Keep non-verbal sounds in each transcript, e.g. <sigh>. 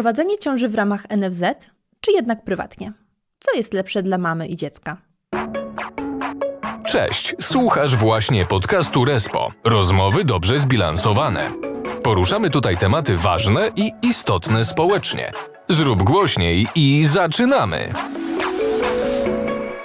Prowadzenie ciąży w ramach NFZ, czy jednak prywatnie? Co jest lepsze dla mamy i dziecka? Cześć, słuchasz właśnie podcastu Respo. Rozmowy dobrze zbilansowane. Poruszamy tutaj tematy ważne i istotne społecznie. Zrób głośniej i zaczynamy!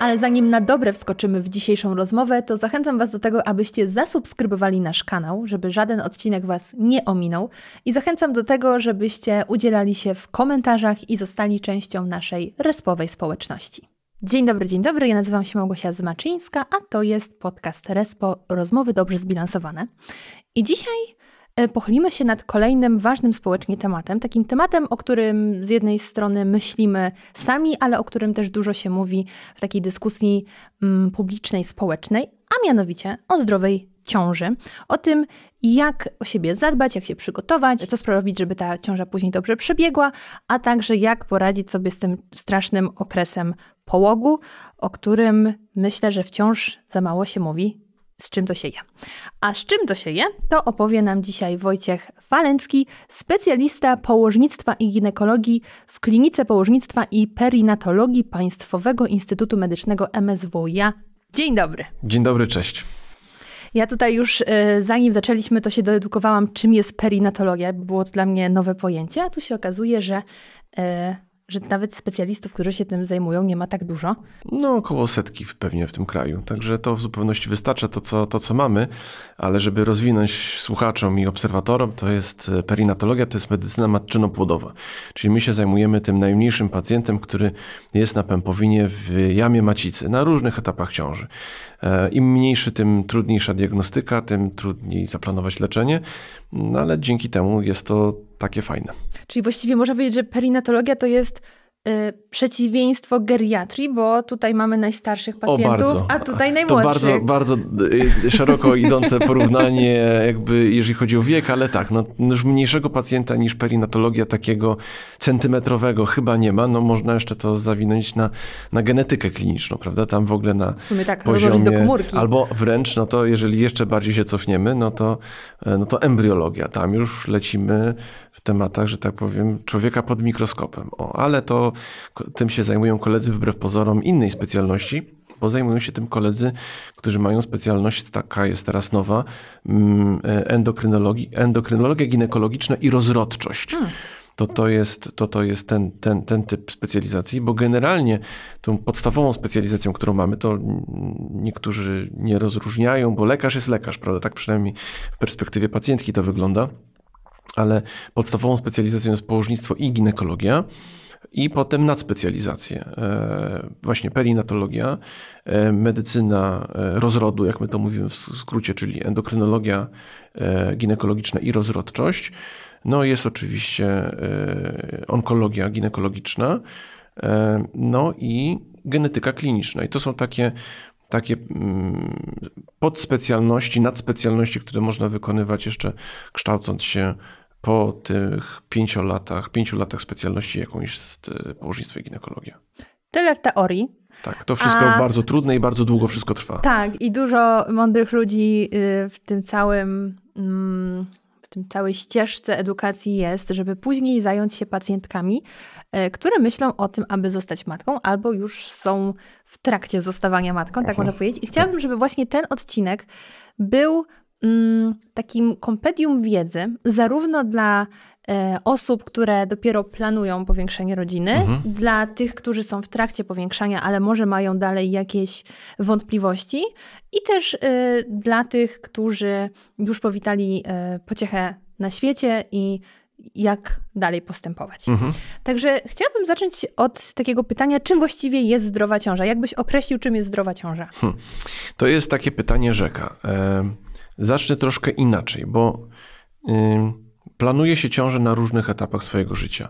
Ale zanim na dobre wskoczymy w dzisiejszą rozmowę, to zachęcam Was do tego, abyście zasubskrybowali nasz kanał, żeby żaden odcinek Was nie ominął. I zachęcam do tego, żebyście udzielali się w komentarzach i zostali częścią naszej respowej społeczności. Dzień dobry, dzień dobry. Ja nazywam się Małgosia Zmaczyńska, a to jest podcast Respo Rozmowy Dobrze Zbilansowane. I dzisiaj E, pochylimy się nad kolejnym ważnym społecznie tematem, takim tematem, o którym z jednej strony myślimy sami, ale o którym też dużo się mówi w takiej dyskusji mm, publicznej, społecznej, a mianowicie o zdrowej ciąży, o tym, jak o siebie zadbać, jak się przygotować, co sprawić, żeby ta ciąża później dobrze przebiegła, a także jak poradzić sobie z tym strasznym okresem połogu, o którym myślę, że wciąż za mało się mówi z czym to się je. A z czym to się je, to opowie nam dzisiaj Wojciech Falencki, specjalista położnictwa i ginekologii w Klinice Położnictwa i Perinatologii Państwowego Instytutu Medycznego MSWiA. Dzień dobry. Dzień dobry, cześć. Ja tutaj już e, zanim zaczęliśmy, to się doedukowałam, czym jest perinatologia. Było to dla mnie nowe pojęcie, a tu się okazuje, że e, że nawet specjalistów, którzy się tym zajmują, nie ma tak dużo? No, około setki pewnie w tym kraju. Także to w zupełności wystarcza to, co, to, co mamy, ale żeby rozwinąć słuchaczom i obserwatorom, to jest e, perinatologia, to jest medycyna matczyno-płodowa. Czyli my się zajmujemy tym najmniejszym pacjentem, który jest na pępowinie w jamie macicy, na różnych etapach ciąży. E, Im mniejszy, tym trudniejsza diagnostyka, tym trudniej zaplanować leczenie, no ale dzięki temu jest to takie fajne. Czyli właściwie można powiedzieć, że perinatologia to jest Y, przeciwieństwo geriatrii, bo tutaj mamy najstarszych pacjentów, a tutaj najmłodszych. To bardzo, bardzo y, szeroko <laughs> idące porównanie, jakby jeżeli chodzi o wiek, ale tak, no, już mniejszego pacjenta niż perinatologia takiego centymetrowego chyba nie ma, no można jeszcze to zawinąć na, na genetykę kliniczną, prawda, tam w ogóle na w sumie tak, poziomie, do komórki. albo wręcz, no to jeżeli jeszcze bardziej się cofniemy, no to, e, no to embriologia, tam już lecimy w tematach, że tak powiem, człowieka pod mikroskopem, o, ale to tym się zajmują koledzy wbrew pozorom innej specjalności, bo zajmują się tym koledzy, którzy mają specjalność, taka jest teraz nowa, mm, e, endokrynologii, endokrynologia ginekologiczna i rozrodczość. Hmm to to jest, to, to jest ten, ten, ten typ specjalizacji, bo generalnie tą podstawową specjalizacją, którą mamy, to niektórzy nie rozróżniają, bo lekarz jest lekarz, prawda? Tak przynajmniej w perspektywie pacjentki to wygląda, ale podstawową specjalizacją jest położnictwo i ginekologia i potem nadspecjalizacje. E, właśnie perinatologia, e, medycyna e, rozrodu, jak my to mówimy w skrócie, czyli endokrynologia ginekologiczna i rozrodczość. No jest oczywiście onkologia ginekologiczna, no i genetyka kliniczna. I to są takie takie mm, podspecjalności, nadspecjalności, które można wykonywać jeszcze kształcąc się po tych pięciu latach, pięciu latach specjalności, jaką jest e, położnictwo i ginekologia. Tyle w teorii. Tak, to wszystko A... bardzo trudne i bardzo długo wszystko trwa. Tak, i dużo mądrych ludzi y, w tym całym. Mm, w tym całej ścieżce edukacji jest, żeby później zająć się pacjentkami, e, które myślą o tym, aby zostać matką, albo już są w trakcie zostawania matką, tak Aha. Mhm. można powiedzieć. I chciałabym, żeby właśnie ten odcinek był Mm, takim kompedium wiedzy, zarówno dla e, osób, które dopiero planują powiększenie rodziny, mhm. dla tych, którzy są w trakcie powiększania, ale może mają dalej jakieś wątpliwości, i też e, dla tych, którzy już powitali e, pociechę na świecie i jak dalej postępować. Mhm. Także chciałabym zacząć od takiego pytania, czym właściwie jest zdrowa ciąża? Jakbyś określił, czym jest zdrowa ciąża? Hm. To jest takie pytanie rzeka. Y Zacznę troszkę inaczej, bo planuje się ciążę na różnych etapach swojego życia.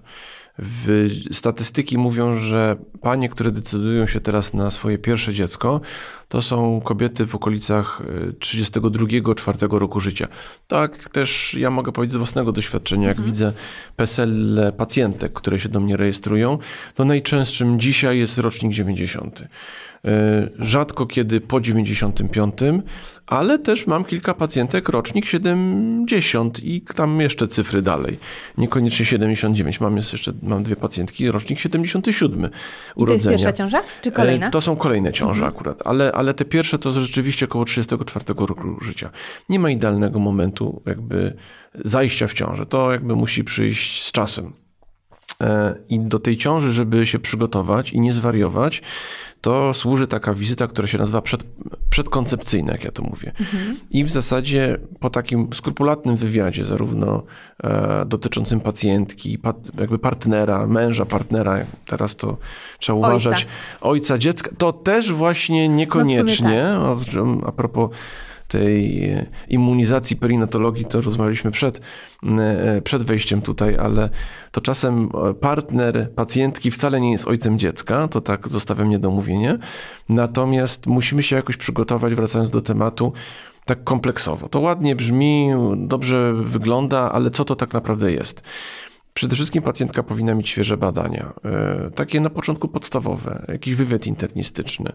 W statystyki mówią, że panie, które decydują się teraz na swoje pierwsze dziecko, to są kobiety w okolicach 32-4 e, roku życia. Tak też ja mogę powiedzieć z własnego doświadczenia, jak mhm. widzę PESEL pacjentek, które się do mnie rejestrują, to najczęstszym dzisiaj jest rocznik 90. E, rzadko kiedy po 95, ale też mam kilka pacjentek rocznik 70 i tam jeszcze cyfry dalej. Niekoniecznie 79, mam jeszcze mam dwie pacjentki, rocznik 77 urodzenia. I to jest pierwsza ciąża, czy kolejna? E, to są kolejne ciąże mhm. akurat, ale, ale te pierwsze to rzeczywiście około 34 roku życia. Nie ma idealnego momentu jakby zajścia w ciążę. To jakby musi przyjść z czasem. E, I do tej ciąży, żeby się przygotować i nie zwariować, to służy taka wizyta, która się nazywa przed, przedkoncepcyjna, jak ja to mówię. Mhm. I w zasadzie po takim skrupulatnym wywiadzie, zarówno e, dotyczącym pacjentki, jakby partnera, męża, partnera, teraz to trzeba uważać, ojca, ojca dziecka, to też właśnie no niekoniecznie, no tak. a, a propos tej e, immunizacji perinatologii, to rozmawialiśmy przed, e, przed wejściem tutaj, ale to czasem e, partner pacjentki wcale nie jest ojcem dziecka, to tak zostawiam niedomówienie. Natomiast musimy się jakoś przygotować, wracając do tematu, tak kompleksowo. To ładnie brzmi, dobrze wygląda, ale co to tak naprawdę jest? Przede wszystkim pacjentka powinna mieć świeże badania, e, takie na początku podstawowe, jakiś wywiad internistyczny,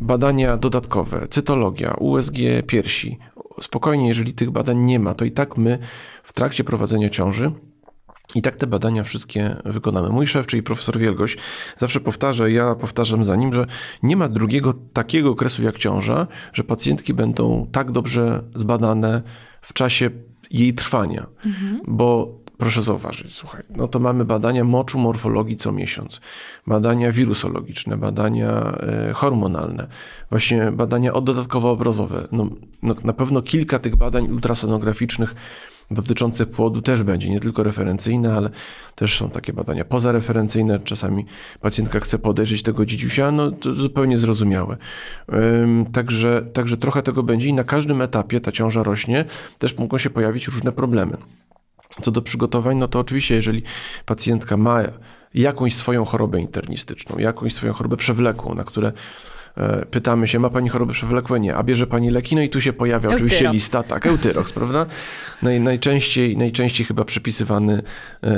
badania dodatkowe, cytologia, USG piersi. Spokojnie, jeżeli tych badań nie ma, to i tak my w trakcie prowadzenia ciąży i tak te badania wszystkie wykonamy. Mój szef, czyli profesor Wielgoś, zawsze powtarza, ja powtarzam za nim, że nie ma drugiego takiego okresu jak ciąża, że pacjentki będą tak dobrze zbadane w czasie jej trwania, mhm. bo Proszę zauważyć, słuchaj, no to mamy badania moczu morfologii co miesiąc, badania wirusologiczne, badania e, hormonalne, właśnie badania dodatkowo-obrazowe. No, no, na pewno kilka tych badań ultrasonograficznych dotyczących płodu też będzie, nie tylko referencyjne, ale też są takie badania pozareferencyjne. Czasami pacjentka chce podejrzeć tego dzidziusia, no to zupełnie zrozumiałe. Także, także trochę tego będzie i na każdym etapie ta ciąża rośnie, też mogą się pojawić różne problemy. Co do przygotowań, no to oczywiście, jeżeli pacjentka ma jakąś swoją chorobę internistyczną, jakąś swoją chorobę przewlekłą, na które e, pytamy się, ma pani chorobę przewlekłe? Nie. A bierze pani leki? No i tu się pojawia Eutyrox. oczywiście lista, tak, eutyroks, <laughs> prawda? Naj, no najczęściej, najczęściej chyba przepisywany e,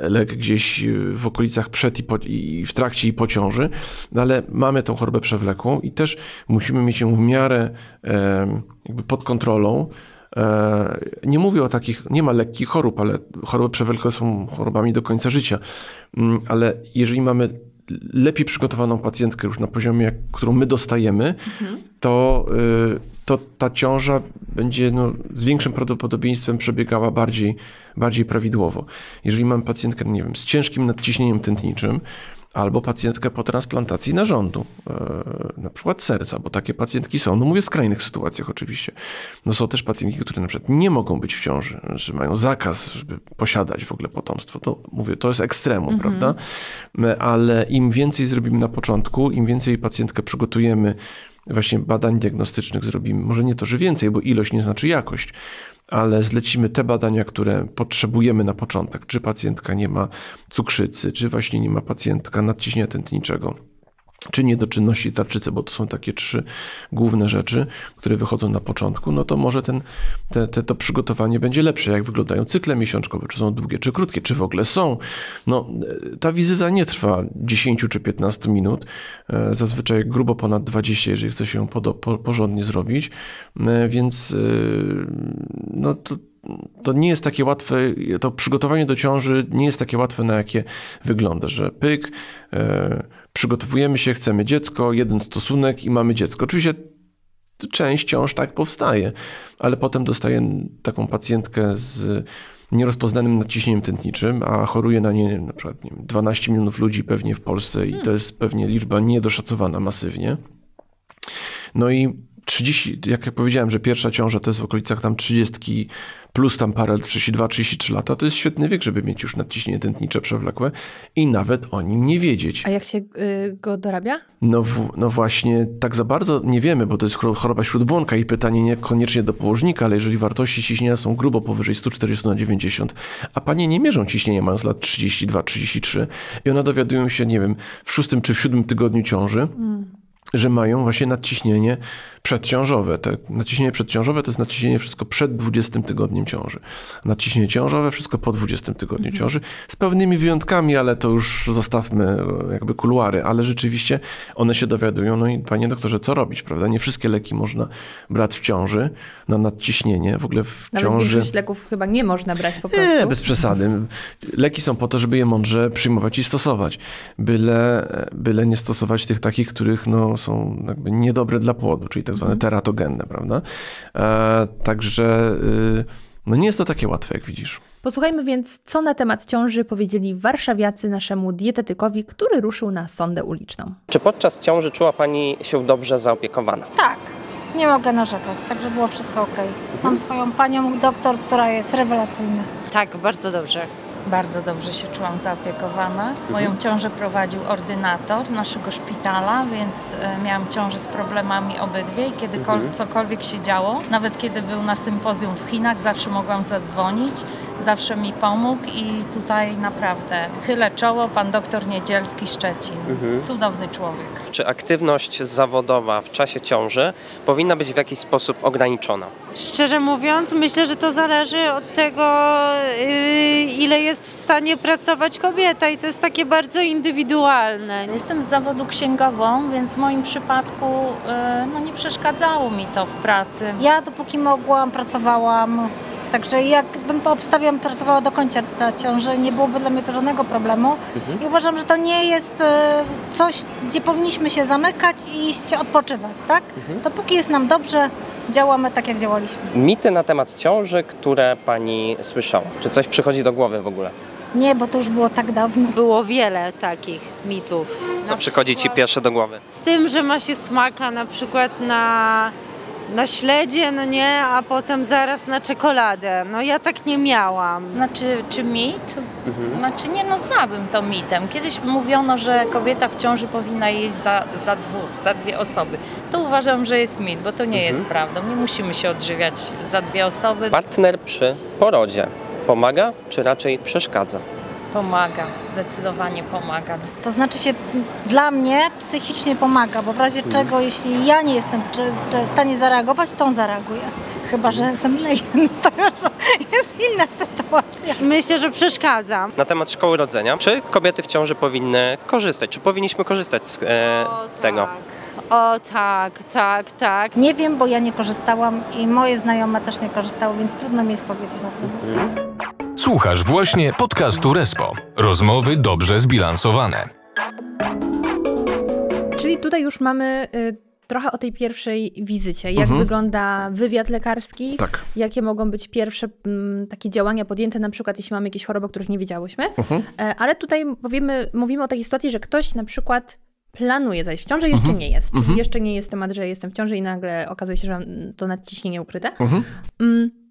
lek gdzieś w okolicach przed i, po, i w trakcie i po ciąży, no ale mamy tą chorobę przewlekłą i też musimy mieć ją w miarę e, pod kontrolą, E, nie mówię o takich, nie ma lekkich chorób, ale choroby przewlekłe są chorobami do końca życia. Mm, ale jeżeli mamy lepiej przygotowaną pacjentkę już na poziomie, którą my dostajemy, mhm. to, y, to ta ciąża będzie no, z większym prawdopodobieństwem przebiegała bardziej, bardziej prawidłowo. Jeżeli mamy pacjentkę, nie wiem, z ciężkim nadciśnieniem tętniczym, albo pacjentkę po transplantacji narządu, e, na przykład serca, bo takie pacjentki są. No mówię w skrajnych sytuacjach oczywiście. No są też pacjentki, które na przykład nie mogą być w ciąży, że mają zakaz, żeby posiadać w ogóle potomstwo. To mówię, to jest ekstremum, mhm. prawda? E, ale im więcej zrobimy na początku, im więcej pacjentkę przygotujemy właśnie badań diagnostycznych zrobimy. Może nie to, że więcej, bo ilość nie znaczy jakość, ale zlecimy te badania, które potrzebujemy na początek. Czy pacjentka nie ma cukrzycy, czy właśnie nie ma pacjentka nadciśnienia tętniczego czy niedoczynności tarczycy, bo to są takie trzy główne rzeczy, które wychodzą na początku, no to może ten, te, te, to przygotowanie będzie lepsze, jak wyglądają cykle miesiączkowe, czy są długie, czy krótkie, czy w ogóle są. No, e, ta wizyta nie trwa 10 czy 15 minut, e, zazwyczaj grubo ponad 20, jeżeli chce się ją porządnie zrobić, e, więc no to to nie jest takie łatwe, to przygotowanie do ciąży nie jest takie łatwe, na jakie wygląda, że pyk, przygotowujemy się, chcemy dziecko, jeden stosunek i mamy dziecko. Oczywiście część ciąż tak powstaje, ale potem dostaję taką pacjentkę z nierozpoznanym nadciśnieniem tętniczym, a choruje na nie na przykład nie wiem, 12 milionów ludzi pewnie w Polsce i to jest pewnie liczba niedoszacowana masywnie. No i 30, jak ja powiedziałem, że pierwsza ciąża to jest w okolicach tam 30 plus tam parę, 32-33 lata, to jest świetny wiek, żeby mieć już nadciśnienie tętnicze przewlekłe i nawet o nim nie wiedzieć. A jak się y, go dorabia? No, w, no właśnie, tak za bardzo nie wiemy, bo to jest choroba śródbłonka i pytanie niekoniecznie do położnika, ale jeżeli wartości ciśnienia są grubo powyżej 140 na 90, a panie nie mierzą ciśnienia mając lat 32-33 i one dowiadują się, nie wiem, w szóstym czy w siódmym tygodniu ciąży, mm. że mają właśnie nadciśnienie przedciążowe. Te naciśnienie przedciążowe to jest naciśnienie wszystko przed 20 tygodniem ciąży. Naciśnienie ciążowe wszystko po 20 tygodniu mhm. ciąży. Z pewnymi wyjątkami, ale to już zostawmy e, jakby kuluary, ale rzeczywiście one się dowiadują, no i panie doktorze, co robić, prawda? Nie wszystkie leki można brać w ciąży na nadciśnienie, w ogóle w Nawet ciąży. większość leków chyba nie można brać po prostu. Nie, bez przesady. Leki są po to, żeby je mądrze przyjmować i stosować. Byle, e, byle nie stosować tych takich, których no, są jakby niedobre dla płodu, czyli tak tak zwane mhm. teratogenne, prawda? E, także y, no nie jest to takie łatwe, jak widzisz. Posłuchajmy więc, co na temat ciąży powiedzieli warszawiacy naszemu dietetykowi, który ruszył na sondę uliczną. Czy podczas ciąży czuła Pani się dobrze zaopiekowana? Tak, nie mogę narzekać, także było wszystko ok. Mam mhm. swoją panią doktor, która jest rewelacyjna. Tak, bardzo dobrze. Bardzo dobrze się czułam zaopiekowana. Moją mhm. ciążę prowadził ordynator naszego szpitala, więc e, miałam ciążę z problemami obydwie i kiedy mhm. cokolwiek się działo, nawet kiedy był na sympozjum w Chinach, zawsze mogłam zadzwonić zawsze mi pomógł i tutaj naprawdę chylę czoło, pan doktor Niedzielski Szczecin. Mhm. Cudowny człowiek. Czy aktywność zawodowa w czasie ciąży powinna być w jakiś sposób ograniczona? Szczerze mówiąc, myślę, że to zależy od tego, y, ile jest w stanie pracować kobieta i to jest takie bardzo indywidualne. Jestem z zawodu księgową, więc w moim przypadku y, no, nie przeszkadzało mi to w pracy. Ja dopóki mogłam, pracowałam Także jakbym poobstawiam, pracowała do końca ciąży, nie byłoby dla mnie to żadnego problemu. Mhm. I uważam, że to nie jest e, coś, gdzie powinniśmy się zamykać i iść odpoczywać, tak? Mhm. Dopóki jest nam dobrze, działamy tak, jak działaliśmy. Mity na temat ciąży, które Pani słyszała. Czy coś przychodzi do głowy w ogóle? Nie, bo to już było tak dawno. Było wiele takich mitów. Co na przychodzi przykład, Ci pierwsze do głowy? Z tym, że ma się smaka na przykład na na śledzie, no nie, a potem zaraz na czekoladę. No ja tak nie miałam. Znaczy, czy mit? Mhm. Znaczy nie nazwałabym to mitem. Kiedyś mówiono, że kobieta w ciąży powinna jeść za, za dwóch, za dwie osoby. To uważam, że jest mit, bo to nie mhm. jest prawdą. Nie musimy się odżywiać za dwie osoby. Partner przy porodzie pomaga, czy raczej przeszkadza? Pomaga, zdecydowanie pomaga. To znaczy się dla mnie psychicznie pomaga, bo w razie hmm. czego, jeśli ja nie jestem w, w stanie zareagować, to on zareaguje. Chyba, że zemdleję, mhm. <laughs> no to już jest inna sytuacja. Myślę, że przeszkadza. Na temat szkoły rodzenia, czy kobiety w ciąży powinny korzystać, czy powinniśmy korzystać z e, o, tego? Tak. O tak, tak, tak. Nie wiem, bo ja nie korzystałam i moje znajome też nie korzystały, więc trudno mi jest powiedzieć na ten temat. Mhm. Słuchasz właśnie podcastu Respo. Rozmowy dobrze zbilansowane. Czyli tutaj już mamy y, trochę o tej pierwszej wizycie. Jak mhm. wygląda wywiad lekarski? Tak. Jakie mogą być pierwsze m, mm, takie działania podjęte, na przykład jeśli mamy jakieś choroby, o których nie wiedziałyśmy. Mhm. E, ale tutaj powiemy, mówimy o takiej sytuacji, że ktoś na przykład planuje zajść w ciąży, jeszcze mhm. nie jest. jeszcze nie jest temat, że jestem w ciąży i nagle okazuje się, że mam to nadciśnienie ukryte. Mm,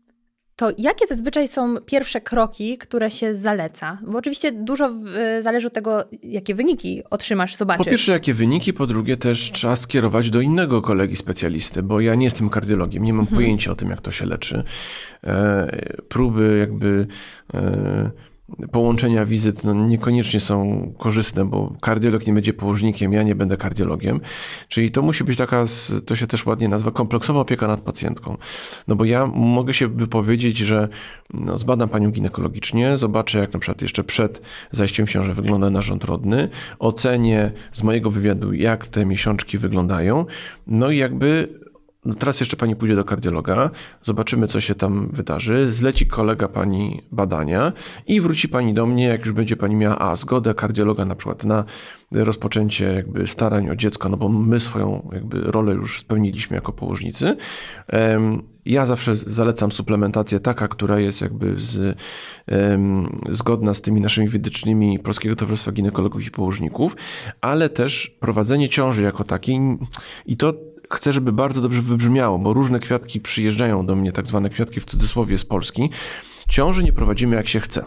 to jakie zazwyczaj są pierwsze kroki, które się zaleca? Bo oczywiście dużo e, zależy od tego, jakie wyniki otrzymasz, zobaczysz. Po pierwsze, jakie wyniki, po drugie też trzeba skierować do innego kolegi specjalisty, bo ja nie jestem kardiologiem, nie mam mhm. pojęcia o tym, jak to się leczy. E, próby jakby... E, połączenia wizyt no, niekoniecznie są korzystne, bo kardiolog nie będzie położnikiem, ja nie będę kardiologiem. Czyli to musi być taka, to się też ładnie nazywa, kompleksowa opieka nad pacjentką. No bo ja mogę się wypowiedzieć, że no, zbadam panią ginekologicznie, zobaczę jak na przykład jeszcze przed zajściem w ciążę wygląda narząd rodny, ocenię z mojego wywiadu jak te miesiączki wyglądają, no i jakby no teraz jeszcze pani pójdzie do kardiologa, zobaczymy, co się tam wydarzy, zleci kolega pani badania i wróci pani do mnie, jak już będzie pani miała a, zgodę kardiologa na przykład na rozpoczęcie jakby starań o dziecko, no bo my swoją jakby rolę już spełniliśmy jako położnicy. Ja zawsze zalecam suplementację taka, która jest jakby z, zgodna z tymi naszymi wytycznymi Polskiego Towarzystwa Ginekologów i Położników, ale też prowadzenie ciąży jako takiej i to chcę, żeby bardzo dobrze wybrzmiało, bo różne kwiatki przyjeżdżają do mnie, tak zwane kwiatki w cudzysłowie z Polski. Ciąży nie prowadzimy jak się chce.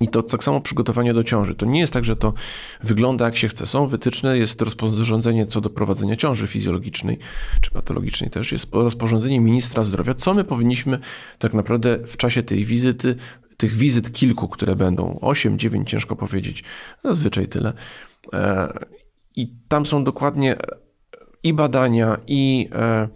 I to tak samo przygotowanie do ciąży. To nie jest tak, że to wygląda jak się chce. Są wytyczne, jest rozporządzenie co do prowadzenia ciąży fizjologicznej czy patologicznej też, jest rozporządzenie ministra zdrowia, co my powinniśmy tak naprawdę w czasie tej wizyty, tych wizyt kilku, które będą, 8, 9, ciężko powiedzieć, zazwyczaj tyle. E, I tam są dokładnie i badania, i, e,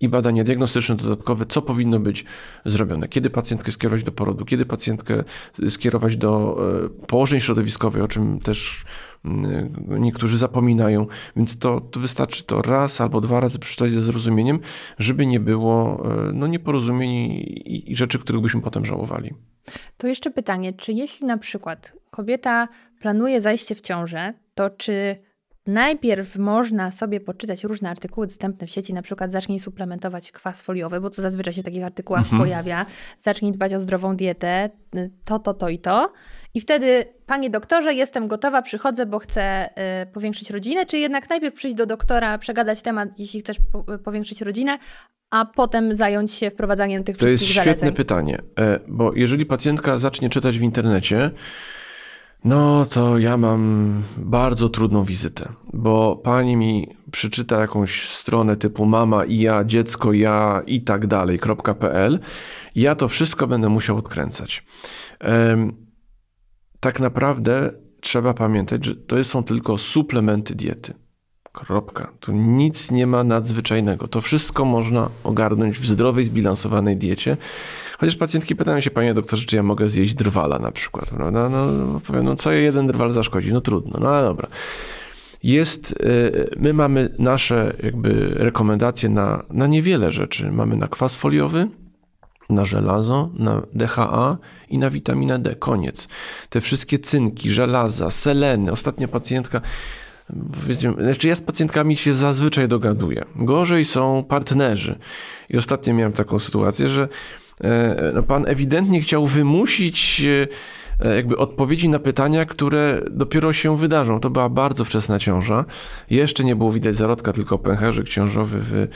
i badania diagnostyczne dodatkowe, co powinno być zrobione. Kiedy pacjentkę skierować do porodu, kiedy pacjentkę skierować do e, położeń środowiskowych, o czym też mm, niektórzy zapominają, więc to, to, wystarczy to raz albo dwa razy przeczytać ze zrozumieniem, żeby nie było e, no, nieporozumień i, i rzeczy, których byśmy potem żałowali. To jeszcze pytanie, czy jeśli na przykład kobieta planuje zajście w ciążę, to czy Najpierw można sobie poczytać różne artykuły dostępne w sieci, na przykład zacznij suplementować kwas foliowy, bo co zazwyczaj się w takich artykułach mhm. pojawia. Zacznij dbać o zdrową dietę, y, to, to, to i to. I wtedy, panie doktorze, jestem gotowa, przychodzę, bo chcę y, powiększyć rodzinę, czy jednak najpierw przyjść do doktora, przegadać temat, jeśli chcesz po y, powiększyć rodzinę, a potem zająć się wprowadzaniem tych to wszystkich zaleceń? To jest świetne zaleceń. pytanie, e, bo jeżeli pacjentka zacznie czytać w internecie, no to ja mam bardzo trudną wizytę, bo pani mi przeczyta jakąś stronę typu mama i ja, dziecko ja i tak dalej, .pl. Ja to wszystko będę musiał odkręcać. Tak naprawdę trzeba pamiętać, że to są tylko suplementy diety. Kropka. Tu nic nie ma nadzwyczajnego. To wszystko można ogarnąć w zdrowej, zbilansowanej diecie. Chociaż pacjentki pytają się, panie doktorze, czy ja mogę zjeść drwala na przykład, prawda? No, no powiem, no co jeden drwal zaszkodzi? No trudno, no ale dobra. Jest, y, my mamy nasze jakby rekomendacje na, na niewiele rzeczy. Mamy na kwas foliowy, na żelazo, na DHA i na witaminę D. Koniec. Te wszystkie cynki, żelaza, seleny. Ostatnia pacjentka, znaczy ja z pacjentkami się zazwyczaj dogaduję. Gorzej są partnerzy. I ostatnio miałem taką sytuację, że E, no, pan ewidentnie chciał wymusić e, E, jakby odpowiedzi na pytania, które dopiero się wydarzą. To była bardzo wczesna ciąża. Jeszcze nie było widać zarodka, tylko pęcherzyk ciążowy w,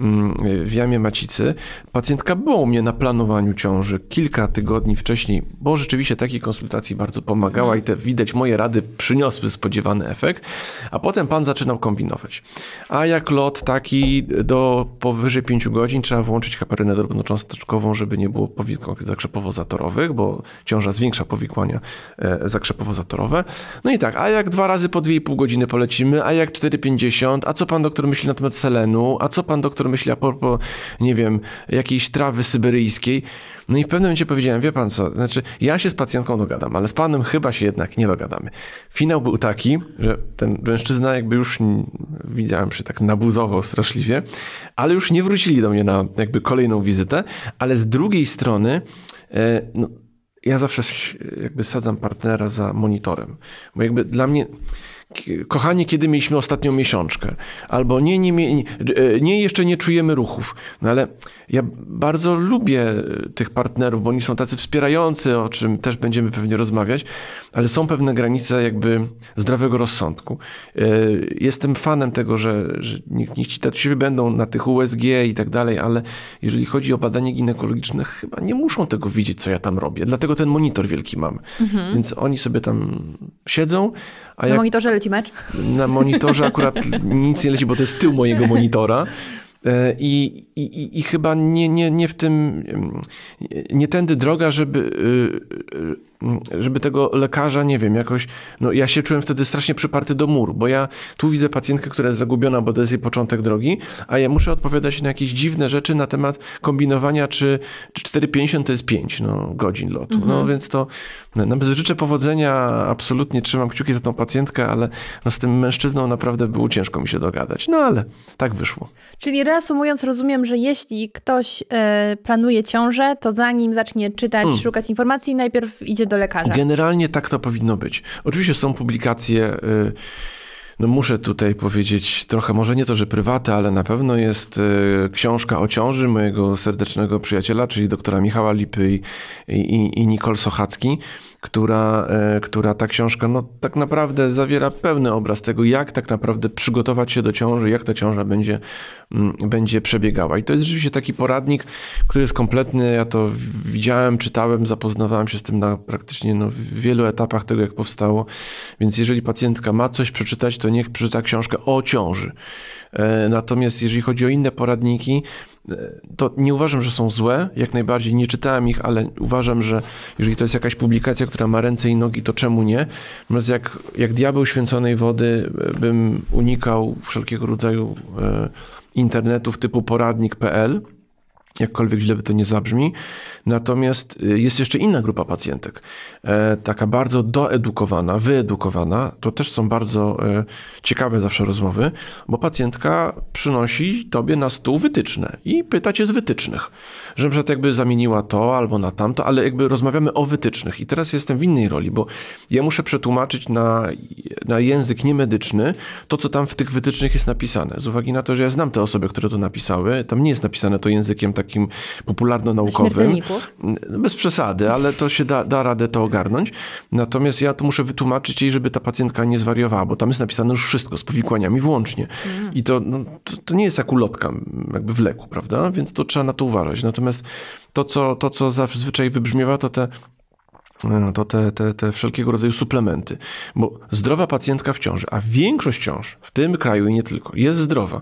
mm, w jamie macicy. Pacjentka była u mnie na planowaniu ciąży kilka tygodni wcześniej, bo rzeczywiście takiej konsultacji bardzo pomagała mhm. i te widać moje rady przyniosły spodziewany efekt. A potem pan zaczynał kombinować. A jak lot taki do powyżej 5 godzin trzeba włączyć kaparynę drobnocząsteczkową, żeby nie było powikłań zakrzepowo-zatorowych, bo ciąża zwiększa powikłania E, zakrzepowo-zatorowe. No i tak, a jak dwa razy po 2,5 godziny polecimy, a jak 4,50, a co pan doktor myśli na temat selenu, a co pan doktor myśli a propos, nie wiem, jakiejś trawy syberyjskiej. No i w pewnym momencie powiedziałem, wie pan co, znaczy ja się z pacjentką dogadam, ale z panem chyba się jednak nie dogadamy. Finał był taki, że ten mężczyzna jakby już, widziałem się tak nabuzował straszliwie, ale już nie wrócili do mnie na jakby kolejną wizytę, ale z drugiej strony e, no, ja zawsze jakby sadzam partnera za monitorem, bo jakby dla mnie kochanie, kiedy mieliśmy ostatnią miesiączkę, albo nie, nie, nie, e, nie, jeszcze nie czujemy ruchów. No ale ja bardzo lubię e, tych partnerów, bo oni są tacy wspierający, o czym też będziemy pewnie rozmawiać, ale są pewne granice jakby zdrowego rozsądku. E, jestem fanem tego, że, że niech, niech ci tacy będą na tych USG i tak dalej, ale jeżeli chodzi o badanie ginekologiczne, chyba nie muszą tego widzieć, co ja tam robię. Dlatego ten monitor wielki mam. Mhm. Więc oni sobie tam siedzą, a na jak... monitorze leci mecz? Na monitorze akurat <laughs> nic nie leci, bo to jest tył mojego monitora. E, I, i, I chyba nie, nie, nie w tym, nie tędy droga, żeby, y, y, żeby tego lekarza, nie wiem, jakoś, no ja się czułem wtedy strasznie przyparty do muru, bo ja tu widzę pacjentkę, która jest zagubiona, bo to jest jej początek drogi, a ja muszę odpowiadać na jakieś dziwne rzeczy na temat kombinowania, czy, 4,50 to jest 5 no, godzin lotu. No, mhm. No więc to, no, no życzę powodzenia, absolutnie trzymam kciuki za tą pacjentkę, ale no, z tym mężczyzną naprawdę było ciężko mi się dogadać, no ale tak wyszło. Czyli reasumując, rozumiem, że jeśli ktoś e, planuje ciążę, to zanim zacznie czytać, mm. szukać informacji, najpierw idzie do do lekarza. Generalnie tak to powinno być. Oczywiście są publikacje. Y, no muszę tutaj powiedzieć trochę, może nie to, że prywatne, ale na pewno jest y, książka o ciąży mojego serdecznego przyjaciela, czyli doktora Michała Lipy i, i, i Nicole Sochacki która, e, która ta książka no, tak naprawdę zawiera pełny obraz tego, jak tak naprawdę przygotować się do ciąży, jak ta ciąża będzie, mm, będzie przebiegała. I to jest rzeczywiście taki poradnik, który jest kompletny. Ja to widziałem, czytałem, zapoznawałem się z tym na praktycznie no, w wielu etapach tego, jak powstało. Więc jeżeli pacjentka ma coś przeczytać, to niech przeczyta książkę o ciąży E, natomiast jeżeli chodzi o inne poradniki, e, to nie uważam, że są złe, jak najbardziej nie czytałem ich, ale uważam, że jeżeli to jest jakaś publikacja, która ma ręce i nogi, to czemu nie? Natomiast jak, jak diabeł święconej wody e, bym unikał wszelkiego rodzaju internetów typu poradnik.pl, jakkolwiek źle by to nie zabrzmi. Natomiast y, jest jeszcze inna grupa pacjentek, e, taka bardzo doedukowana, wyedukowana. To też są bardzo e, ciekawe zawsze rozmowy, bo pacjentka przynosi tobie na stół wytyczne i pyta cię z wytycznych że na jakby zamieniła to albo na tamto, ale jakby rozmawiamy o wytycznych i teraz jestem w innej roli, bo ja muszę przetłumaczyć na, na język niemedyczny to, co tam w tych wytycznych jest napisane. Z uwagi na to, że ja znam te osoby, które to napisały, tam nie jest napisane to językiem takim popularno-naukowym. Bez przesady, ale to się da, da radę to ogarnąć. Natomiast ja to muszę wytłumaczyć jej, żeby ta pacjentka nie zwariowała, bo tam jest napisane już wszystko, z powikłaniami włącznie. Mhm. I to, no, to, to, nie jest jak ulotka jakby w leku, prawda? Więc to trzeba na to uważać. Natomiast Natomiast to, co, to, co zazwyczaj wybrzmiewa, to te e, to te, te, te wszelkiego rodzaju suplementy. Bo zdrowa pacjentka w ciąży, a większość ciąż w tym kraju i nie tylko, jest zdrowa.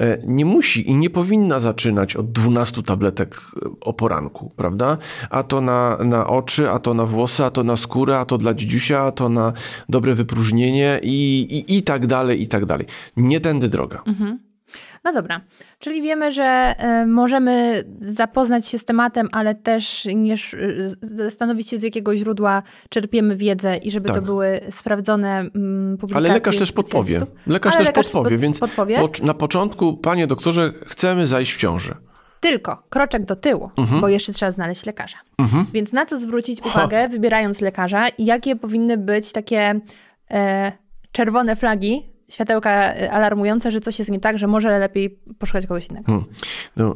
E, nie musi i nie powinna zaczynać od 12 tabletek e, o poranku, prawda? A to na, na oczy, a to na włosy, a to na skórę, a to dla dzidziusia, a to na dobre wypróżnienie i, i, i tak dalej, i tak dalej. Nie tędy droga. Mhm. No dobra, czyli wiemy, że e, możemy zapoznać się z tematem, ale też nie, e, zastanowić się, z jakiego źródła czerpiemy wiedzę i żeby tak. to były sprawdzone mm, publikacje. Ale lekarz też podpowie. Lekarz ale też lekarz podpowie, pod, więc podpowie. na początku, panie doktorze, chcemy zajść w ciąży. Tylko kroczek do tyłu, mhm. bo jeszcze trzeba znaleźć lekarza. Mhm. Więc na co zwrócić uwagę, ha. wybierając lekarza i jakie powinny być takie e, czerwone flagi, światełka y, alarmujące, że coś jest nie tak, że może lepiej poszukać kogoś innego. Hmm. No,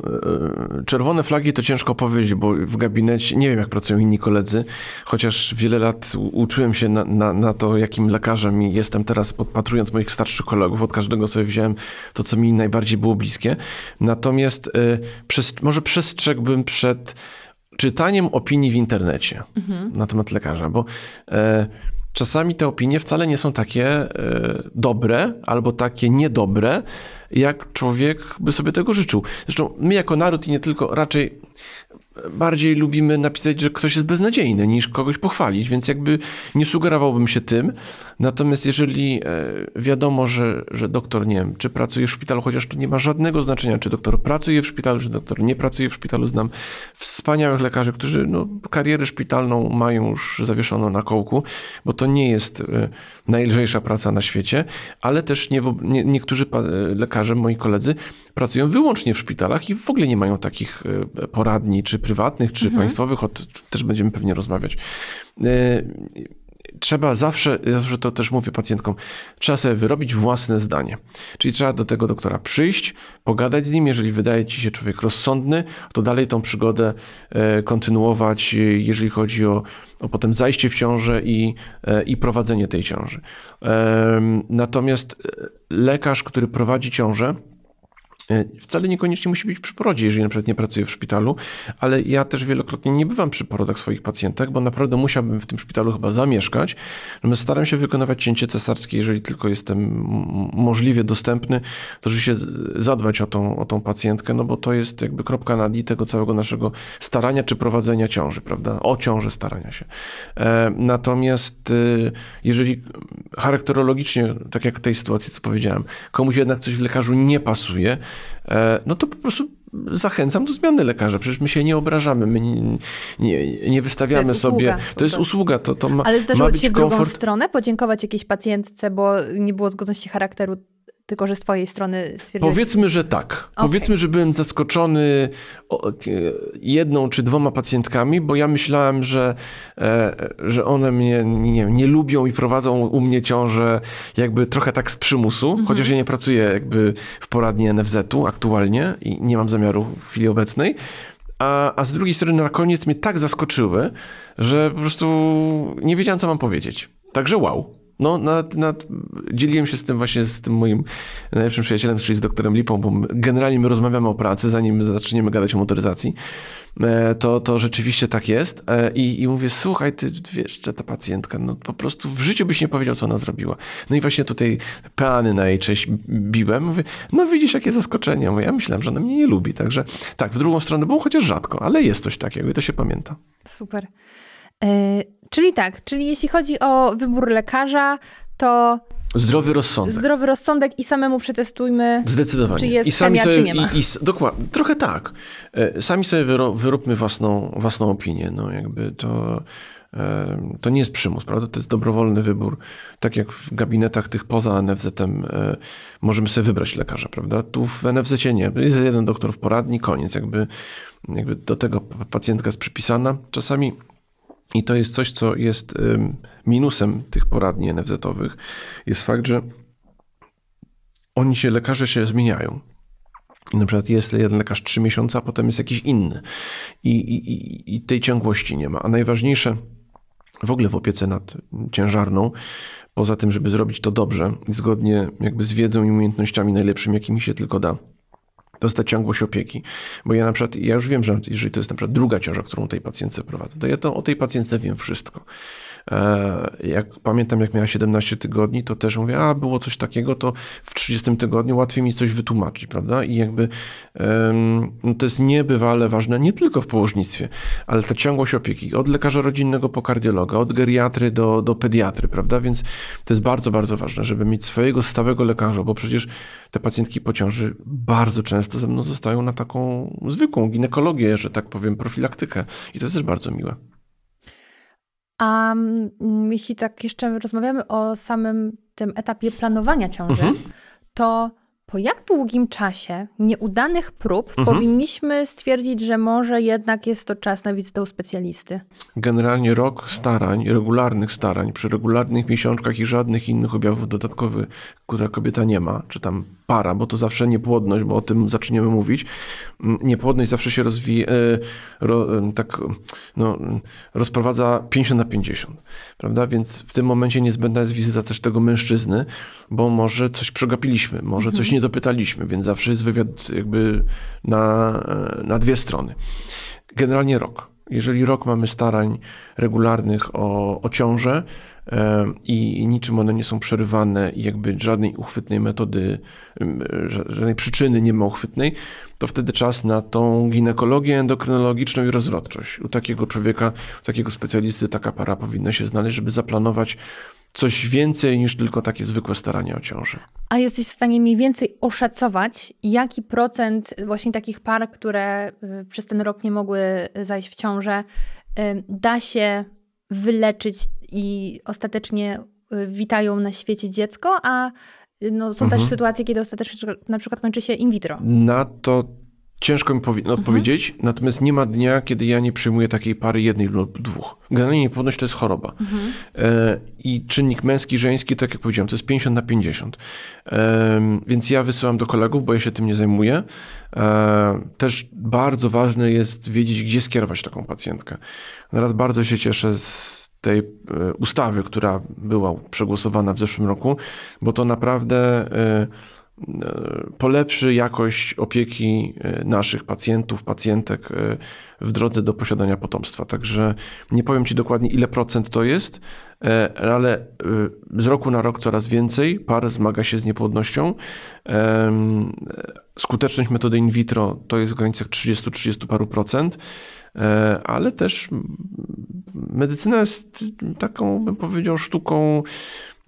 e, czerwone flagi to ciężko powiedzieć, bo w gabinecie nie wiem, jak pracują inni koledzy, chociaż wiele lat uczyłem się na, na, na to, jakim lekarzem jestem teraz, podpatrując moich starszych kolegów. Od każdego sobie wziąłem to, co mi najbardziej było bliskie. Natomiast y, e, przez, może przestrzegłbym przed czytaniem opinii w internecie mhm. na temat lekarza, bo. Y, czasami te opinie wcale nie są takie e, dobre albo takie niedobre, jak człowiek by sobie tego życzył. Zresztą my jako naród i nie tylko, raczej bardziej lubimy napisać, że ktoś jest beznadziejny, niż kogoś pochwalić, więc jakby nie sugerowałbym się tym. Natomiast jeżeli e, wiadomo, że, że doktor, nie wiem, czy pracuje w szpitalu, chociaż to nie ma żadnego znaczenia, czy doktor pracuje w szpitalu, czy doktor nie pracuje w szpitalu, znam wspaniałych lekarzy, którzy no, karierę szpitalną mają już zawieszoną na kołku, bo to nie jest e, najlżejsza praca na świecie, ale też nie, nie, niektórzy e, lekarze, moi koledzy, pracują wyłącznie w szpitalach i w ogóle nie mają takich e, poradni, czy prywatnych, czy mhm. państwowych, o też będziemy pewnie rozmawiać. E, trzeba zawsze, zawsze to też mówię pacjentkom, trzeba sobie wyrobić własne zdanie. Czyli trzeba do tego doktora przyjść, pogadać z nim, jeżeli wydaje ci się człowiek rozsądny, to dalej tą przygodę e, kontynuować, jeżeli chodzi o, o potem zajście w ciążę i, i prowadzenie tej ciąży. Natomiast lekarz, który prowadzi ciążę, Wcale niekoniecznie musi być przy porodzie, jeżeli na przykład nie pracuję w szpitalu, ale ja też wielokrotnie nie bywam przy porodach swoich pacjentek, bo naprawdę musiałbym w tym szpitalu chyba zamieszkać. Natomiast staram się wykonywać cięcie cesarskie, jeżeli tylko jestem możliwie dostępny, to się zadbać o tą, o tą pacjentkę, no bo to jest jakby kropka nad i tego całego naszego starania czy prowadzenia ciąży, prawda? O ciąży starania się. E, natomiast y, jeżeli charakterologicznie, tak jak w tej sytuacji, co powiedziałem, komuś jednak coś w lekarzu nie pasuje, E, no to po prostu zachęcam do zmiany lekarza. Przecież my się nie obrażamy, my nie, nie, nie wystawiamy to sobie. Usługa, to jest usługa, to, to ma, Ale zdarzyło ma być ci w komfort. drugą stronę podziękować jakiejś pacjentce, bo nie było zgodności charakteru tylko że z twojej strony stwierdziłeś... Powiedzmy, że tak. Okay. Powiedzmy, że byłem zaskoczony jedną czy dwoma pacjentkami, bo ja myślałem, że, e, że one mnie nie, nie lubią i prowadzą u mnie ciążę jakby trochę tak z przymusu, mm -hmm. chociaż ja nie pracuję jakby w poradni NFZ-u aktualnie i nie mam zamiaru w chwili obecnej. A, a z drugiej strony na koniec mnie tak zaskoczyły, że po prostu nie wiedziałem, co mam powiedzieć. Także wow. No, nad, nad, dzieliłem się z tym właśnie z tym moim najlepszym przyjacielem, czyli z doktorem Lipą, bo generalnie my rozmawiamy o pracy, zanim zaczniemy gadać o motoryzacji. E, to, to rzeczywiście tak jest. E, I, I mówię, słuchaj, ty wiesz, że ta pacjentka, no po prostu w życiu byś nie powiedział, co ona zrobiła. No i właśnie tutaj peany na jej cześć biłem. Mówię, no widzisz, jakie zaskoczenie. Mówię, ja myślałem, że ona mnie nie lubi. Także tak, w drugą stronę było chociaż rzadko, ale jest coś takiego i to się pamięta. Super. E, czyli tak, czyli jeśli chodzi o wybór lekarza, to Zdrowy rozsądek. Zdrowy rozsądek i samemu przetestujmy, Zdecydowanie. czy jest I sami chemia, sobie, czy nie ma. I, i, dokładnie, trochę tak. E, sami sobie wyróbmy własną, własną opinię. No jakby to, e, to nie jest przymus, prawda? To jest dobrowolny wybór. Tak jak w gabinetach tych poza NFZ-em możemy sobie wybrać lekarza, prawda? Tu w NFZ-cie nie. Jest jeden doktor w poradni, koniec. Jakby, jakby do tego pacjentka jest przypisana. Czasami i to jest coś, co jest minusem tych poradni NFZ-owych, jest fakt, że oni się, lekarze się zmieniają. I na przykład jest jeden lekarz trzy miesiące, a potem jest jakiś inny. I, i, I, tej ciągłości nie ma. A najważniejsze w ogóle w opiece nad ciężarną, poza tym, żeby zrobić to dobrze, zgodnie jakby z wiedzą i umiejętnościami najlepszym, jakimi się tylko da, dostać ciągłość opieki. Bo ja na przykład, ja już wiem, że jeżeli to jest na przykład druga ciąża, którą tej pacjentce prowadzę, to ja to o tej pacjentce wiem wszystko. E, jak pamiętam, jak miała 17 tygodni, to też mówię, a było coś takiego, to w 30 tygodniu łatwiej mi coś wytłumaczyć, prawda? I jakby no to jest niebywale ważne, nie tylko w położnictwie, ale ta ciągłość opieki od lekarza rodzinnego po kardiologa, od geriatry do, do pediatry, prawda? Więc to jest bardzo, bardzo ważne, żeby mieć swojego stałego lekarza, bo przecież te pacjentki po ciąży bardzo często ze mną zostają na taką zwykłą ginekologię, że tak powiem, profilaktykę. I to jest też bardzo miłe. A mm, jeśli tak jeszcze rozmawiamy o samym tym etapie planowania ciąży, mhm. to po jak długim czasie nieudanych prób mhm. powinniśmy stwierdzić, że może jednak jest to czas na wizytę u specjalisty? Generalnie rok starań, regularnych starań, przy regularnych miesiączkach i żadnych innych objawów dodatkowych, które kobieta nie ma, czy tam para, bo to zawsze niepłodność, bo o tym zaczniemy mówić. Mm, niepłodność zawsze się rozwija, e, ro, tak no, rozprowadza 50 na 50, prawda? Więc w tym momencie niezbędna jest wizyta też tego mężczyzny, bo może coś przegapiliśmy, może mhm. coś nie dopytaliśmy, więc zawsze jest wywiad jakby na, e, na dwie strony. Generalnie rok. Jeżeli rok mamy starań regularnych o, o ciążę, i niczym one nie są przerywane i jakby żadnej uchwytnej metody, żadnej przyczyny nie ma uchwytnej, to wtedy czas na tą ginekologię endokrynologiczną i rozrodczość. U takiego człowieka, u takiego specjalisty taka para powinna się znaleźć, żeby zaplanować coś więcej niż tylko takie zwykłe starania o ciążę. A jesteś w stanie mniej więcej oszacować, jaki procent właśnie takich par, które y, przez ten rok nie mogły zajść w ciążę, y, da się wyleczyć i ostatecznie y, witają na świecie dziecko, a y, no, są mhm. też sytuacje, kiedy ostatecznie na przykład kończy się in vitro. Na to Ciężko mi no, mhm. odpowiedzieć, mhm. natomiast nie ma dnia, kiedy ja nie przyjmuję takiej pary jednej lub dwóch. Generalnie niepłodność to jest choroba. Mhm. E, I czynnik męski, żeński, tak jak powiedziałem, to jest 50 na 50. E, więc ja wysyłam do kolegów, bo ja się tym nie zajmuję. E, też bardzo ważne jest wiedzieć, gdzie skierować taką pacjentkę. Teraz bardzo się cieszę z tej e, ustawy, która była przegłosowana w zeszłym roku, bo to naprawdę e, E, polepszy jakość opieki e, naszych pacjentów, pacjentek e, w drodze do posiadania potomstwa. Także nie powiem Ci dokładnie, ile procent to jest, ale z roku na rok coraz więcej par zmaga się z niepłodnością. Skuteczność metody in vitro to jest w granicach 30-30 paru procent, ale też medycyna jest taką, bym powiedział, sztuką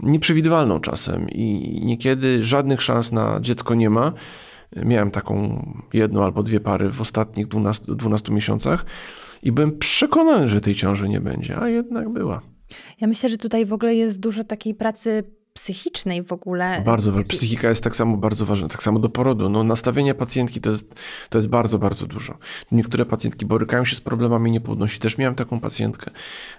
nieprzewidywalną czasem i niekiedy żadnych szans na dziecko nie ma. Miałem taką jedną albo dwie pary w ostatnich 12, 12 miesiącach i byłem przekonany, że tej ciąży nie będzie, a jednak była. Ja myślę, że tutaj w ogóle jest dużo takiej pracy psychicznej w ogóle. Bardzo ważne. Psychika jest tak samo bardzo ważna, tak samo do porodu. No, nastawienie pacjentki to jest, to jest bardzo, bardzo dużo. Niektóre pacjentki borykają się z problemami niepłodności. Też miałem taką pacjentkę.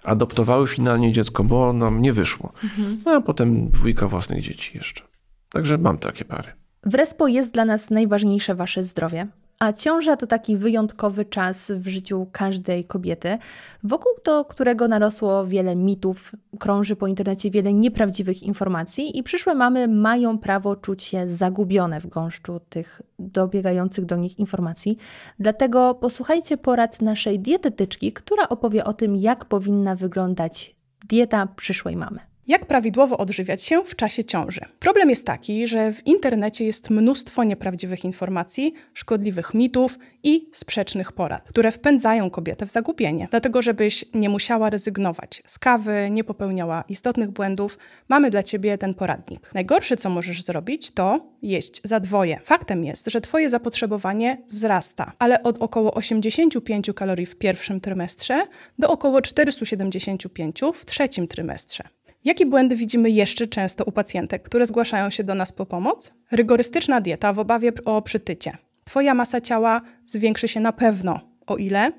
Adoptowały finalnie dziecko, bo nam nie wyszło. Mhm. No, a potem dwójka własnych dzieci jeszcze. Także mam takie pary. W Respo jest dla nas najważniejsze wasze zdrowie. A ciąża to taki wyjątkowy czas w życiu każdej kobiety, wokół to, którego narosło wiele mitów, krąży po internecie wiele nieprawdziwych informacji i przyszłe mamy mają prawo czuć się zagubione w gąszczu tych dobiegających do nich informacji. Dlatego posłuchajcie porad naszej dietetyczki, która opowie o tym, jak powinna wyglądać dieta przyszłej mamy. Jak prawidłowo odżywiać się w czasie ciąży? Problem jest taki, że w internecie jest mnóstwo nieprawdziwych informacji, szkodliwych mitów i sprzecznych porad, które wpędzają kobietę w zagubienie. Dlatego, żebyś nie musiała rezygnować z kawy, nie popełniała istotnych błędów, mamy dla ciebie ten poradnik. Najgorsze, co możesz zrobić, to jeść za dwoje. Faktem jest, że twoje zapotrzebowanie wzrasta, ale od około 85 kalorii w pierwszym trymestrze do około 475 w trzecim trymestrze. Jakie błędy widzimy jeszcze często u pacjentek, które zgłaszają się do nas po pomoc? Rygorystyczna dieta w obawie o przytycie. Twoja masa ciała zwiększy się na pewno, o ile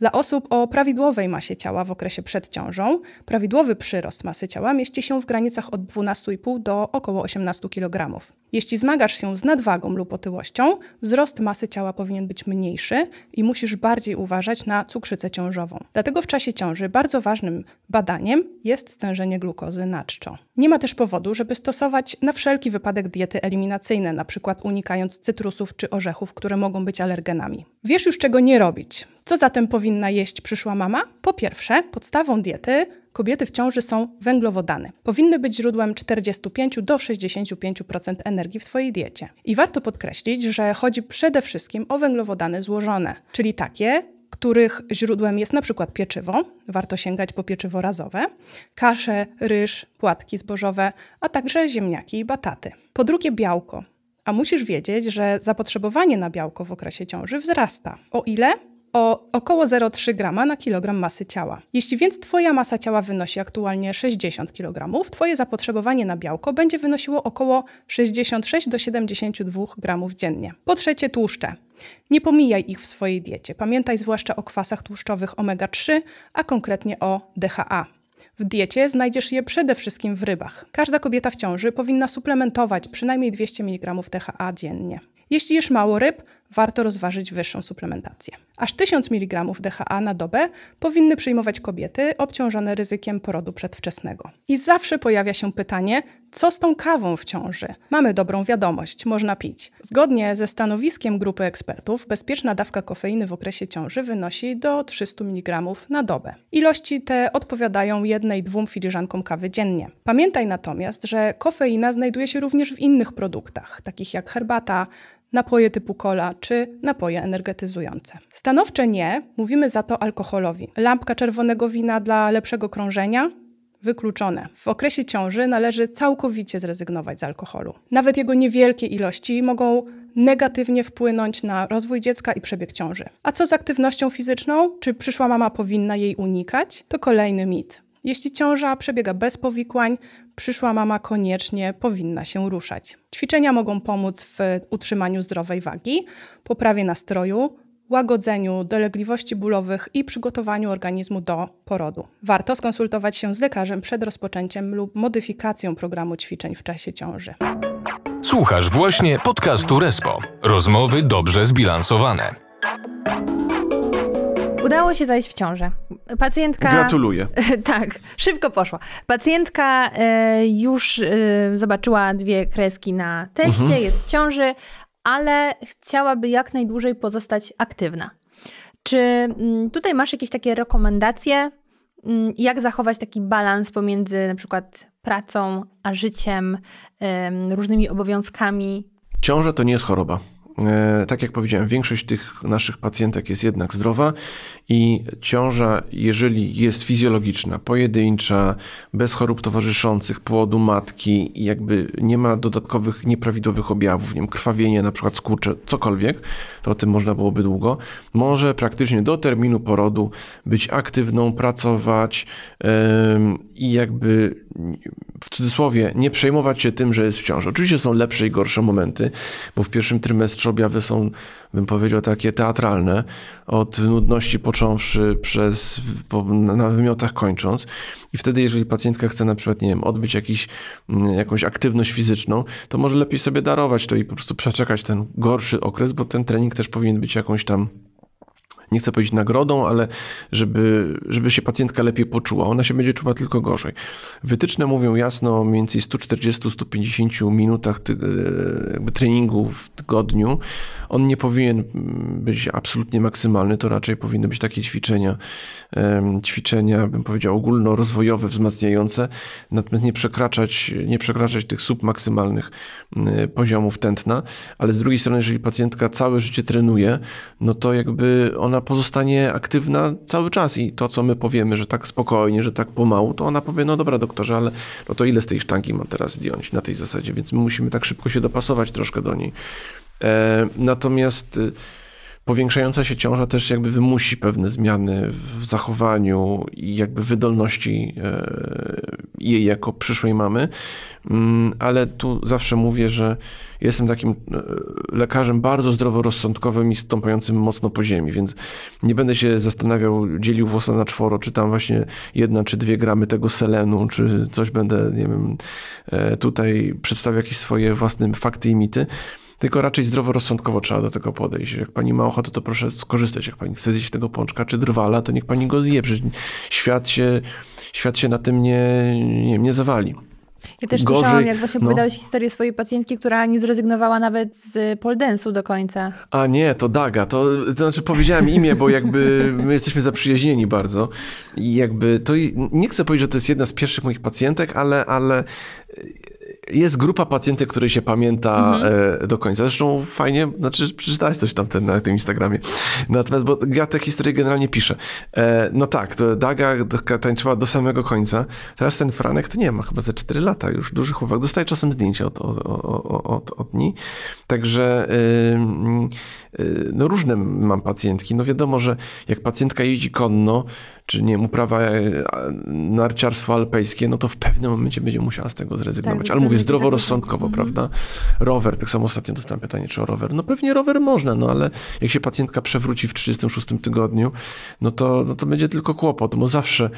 dla osób o prawidłowej masie ciała w okresie przed ciążą, prawidłowy przyrost masy ciała mieści się w granicach od 12,5 do około 18 kg. Jeśli zmagasz się z nadwagą lub otyłością, wzrost masy ciała powinien być mniejszy i musisz bardziej uważać na cukrzycę ciążową. Dlatego w czasie ciąży bardzo ważnym badaniem jest stężenie glukozy na czczo. Nie ma też powodu, żeby stosować na wszelki wypadek diety eliminacyjne, np. unikając cytrusów czy orzechów, które mogą być alergenami. Wiesz już czego nie robić. Co zatem powinna jeść przyszła mama? Po pierwsze, podstawą diety kobiety w ciąży są węglowodany. Powinny być źródłem 45 do 65% energii w Twojej diecie. I warto podkreślić, że chodzi przede wszystkim o węglowodany złożone, czyli takie, których źródłem jest na przykład pieczywo, warto sięgać po pieczywo razowe, kasze, ryż, płatki zbożowe, a także ziemniaki i bataty. Po drugie białko. A musisz wiedzieć, że zapotrzebowanie na białko w okresie ciąży wzrasta. O ile? o około 0,3 g na kilogram masy ciała. Jeśli więc Twoja masa ciała wynosi aktualnie 60 kg, Twoje zapotrzebowanie na białko będzie wynosiło około 66 do 72 g dziennie. Po trzecie tłuszcze. Nie pomijaj ich w swojej diecie. Pamiętaj zwłaszcza o kwasach tłuszczowych omega-3, a konkretnie o DHA. W diecie znajdziesz je przede wszystkim w rybach. Każda kobieta w ciąży powinna suplementować przynajmniej 200 mg DHA dziennie. Jeśli jesz mało ryb, warto rozważyć wyższą suplementację. Aż 1000 mg DHA na dobę powinny przyjmować kobiety obciążone ryzykiem porodu przedwczesnego. I zawsze pojawia się pytanie, co z tą kawą w ciąży? Mamy dobrą wiadomość, można pić. Zgodnie ze stanowiskiem grupy ekspertów, bezpieczna dawka kofeiny w okresie ciąży wynosi do 300 mg na dobę. Ilości te odpowiadają jednej dwóm filiżankom kawy dziennie. Pamiętaj natomiast, że kofeina znajduje się również w innych produktach, takich jak herbata, napoje typu cola czy napoje energetyzujące. Stanowcze nie, mówimy za to alkoholowi. Lampka czerwonego wina dla lepszego krążenia, wykluczone. W okresie ciąży należy całkowicie zrezygnować z alkoholu. Nawet jego niewielkie ilości mogą negatywnie wpłynąć na rozwój dziecka i przebieg ciąży. A co z aktywnością fizyczną? Czy przyszła mama powinna jej unikać? To kolejny mit. Jeśli ciąża przebiega bez powikłań, przyszła mama koniecznie powinna się ruszać. Ćwiczenia mogą pomóc w utrzymaniu zdrowej wagi, poprawie nastroju, łagodzeniu dolegliwości bólowych i przygotowaniu organizmu do porodu. Warto skonsultować się z lekarzem przed rozpoczęciem lub modyfikacją programu ćwiczeń w czasie ciąży. Słuchasz właśnie podcastu Respo. Rozmowy dobrze zbilansowane. Udało się zajść w ciążę. Pacjentka. Gratuluję. <laughs> tak, szybko poszła. Pacjentka e, już e, zobaczyła dwie kreski na teście, mhm. jest w ciąży, ale chciałaby jak najdłużej pozostać aktywna. Czy mm, tutaj masz jakieś takie rekomendacje, mm, jak zachować taki balans pomiędzy na przykład pracą a życiem, różnymi obowiązkami? Ciąża to nie jest choroba. E, tak jak powiedziałem, większość tych naszych pacjentek jest jednak zdrowa i ciąża, jeżeli jest fizjologiczna, pojedyncza, bez chorób towarzyszących, płodu, matki, jakby nie ma dodatkowych nieprawidłowych objawów, nie wiem, krwawienie, na przykład skurcze, cokolwiek, to o tym można byłoby długo, może praktycznie do terminu porodu być aktywną, pracować i jakby w cudzysłowie, nie przejmować się tym, że jest w ciąży. Oczywiście są lepsze i gorsze momenty, bo w pierwszym trymestrze objawy są, bym powiedział, takie teatralne, od nudności począwszy przez, po, na wymiotach kończąc. I wtedy, jeżeli pacjentka chce na przykład, nie wiem, odbyć jakiś, mm, jakąś aktywność fizyczną, to może lepiej sobie darować to i po prostu przeczekać ten gorszy okres, bo ten trening też powinien być jakąś tam nie chcę powiedzieć nagrodą, ale żeby, żeby się pacjentka lepiej poczuła. Ona się będzie czuła tylko gorzej. Wytyczne mówią jasno o mniej więcej 140-150 minutach ty, e, treningu w tygodniu. On nie powinien być absolutnie maksymalny, to raczej powinny być takie ćwiczenia, ćwiczenia, bym powiedział, ogólnorozwojowe, wzmacniające, natomiast nie przekraczać, nie przekraczać tych submaksymalnych e, poziomów tętna, ale z drugiej strony, jeżeli pacjentka całe życie trenuje, no to jakby ona pozostanie aktywna cały czas i to, co my powiemy, że tak spokojnie, że tak pomału, to ona powie, no dobra doktorze, ale no to ile z tej sztangi mam teraz zdjąć na tej zasadzie, więc my musimy tak szybko się dopasować troszkę do niej. E, natomiast y, powiększająca się ciąża też jakby wymusi pewne zmiany w zachowaniu i jakby wydolności e, jej jako przyszłej mamy, mm, ale tu zawsze mówię, że jestem takim e, lekarzem bardzo zdroworozsądkowym i stąpającym mocno po ziemi, więc nie będę się zastanawiał, dzielił włosa na czworo, czy tam właśnie jedna czy dwie gramy tego selenu, czy coś będę, nie wiem, e, tutaj przedstawiał jakieś swoje własne fakty i mity, tylko raczej zdroworozsądkowo trzeba do tego podejść. Jak pani ma ochotę, to proszę skorzystać. Jak pani chce zjeść tego pączka czy drwala, to niech pani go zje. Przecież świat się, świat się na tym nie, nie, nie zawali. Ja też Gorzej, słyszałam, jak właśnie no. historię swojej pacjentki, która nie zrezygnowała nawet z poldensu do końca. A nie, to Daga. To, to znaczy powiedziałem imię, bo jakby my jesteśmy zaprzyjaźnieni bardzo. I jakby to, nie chcę powiedzieć, że to jest jedna z pierwszych moich pacjentek, ale, ale jest grupa pacjentek, której się pamięta mhm. E, do końca. Zresztą fajnie, znaczy przeczytałeś coś tam na tym Instagramie. Natomiast, bo ja te historie generalnie piszę. E, no tak, to Daga tańczyła do samego końca. Teraz ten Franek to nie ma, chyba za 4 lata już, duży chłopak. Dostaje czasem zdjęcia od, od, od, od, od niej. Także y, no różne mam pacjentki. No wiadomo, że jak pacjentka jeździ konno, czy nie wiem, uprawa e, narciarstwo alpejskie, no to w pewnym momencie będzie musiała z tego zrezygnować. Tak, Ale mówię zdroworozsądkowo, tak. prawda? Rower, tak samo ostatnio dostałem pytanie, czy o rower. No pewnie rower można, no ale jak się pacjentka przewróci w 36 tygodniu, no to, no to będzie tylko kłopot, bo zawsze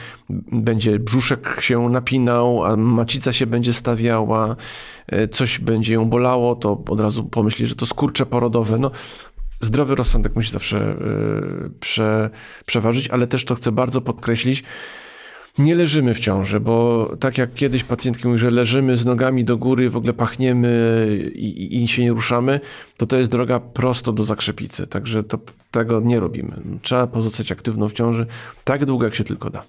będzie brzuszek się napinał, a macica się będzie stawiała, e, coś będzie ją bolało, to od razu pomyśli, że to skurcze porodowe. No zdrowy rozsądek musi zawsze e, prze, przeważyć, ale też to chcę bardzo podkreślić. Nie leżymy w ciąży, bo tak jak kiedyś pacjentki mówi, że leżymy z nogami do góry, w ogóle pachniemy i, i się nie ruszamy, to to jest droga prosto do zakrzepicy. Także to, tego nie robimy. Trzeba pozostać aktywną w ciąży tak długo, jak się tylko da.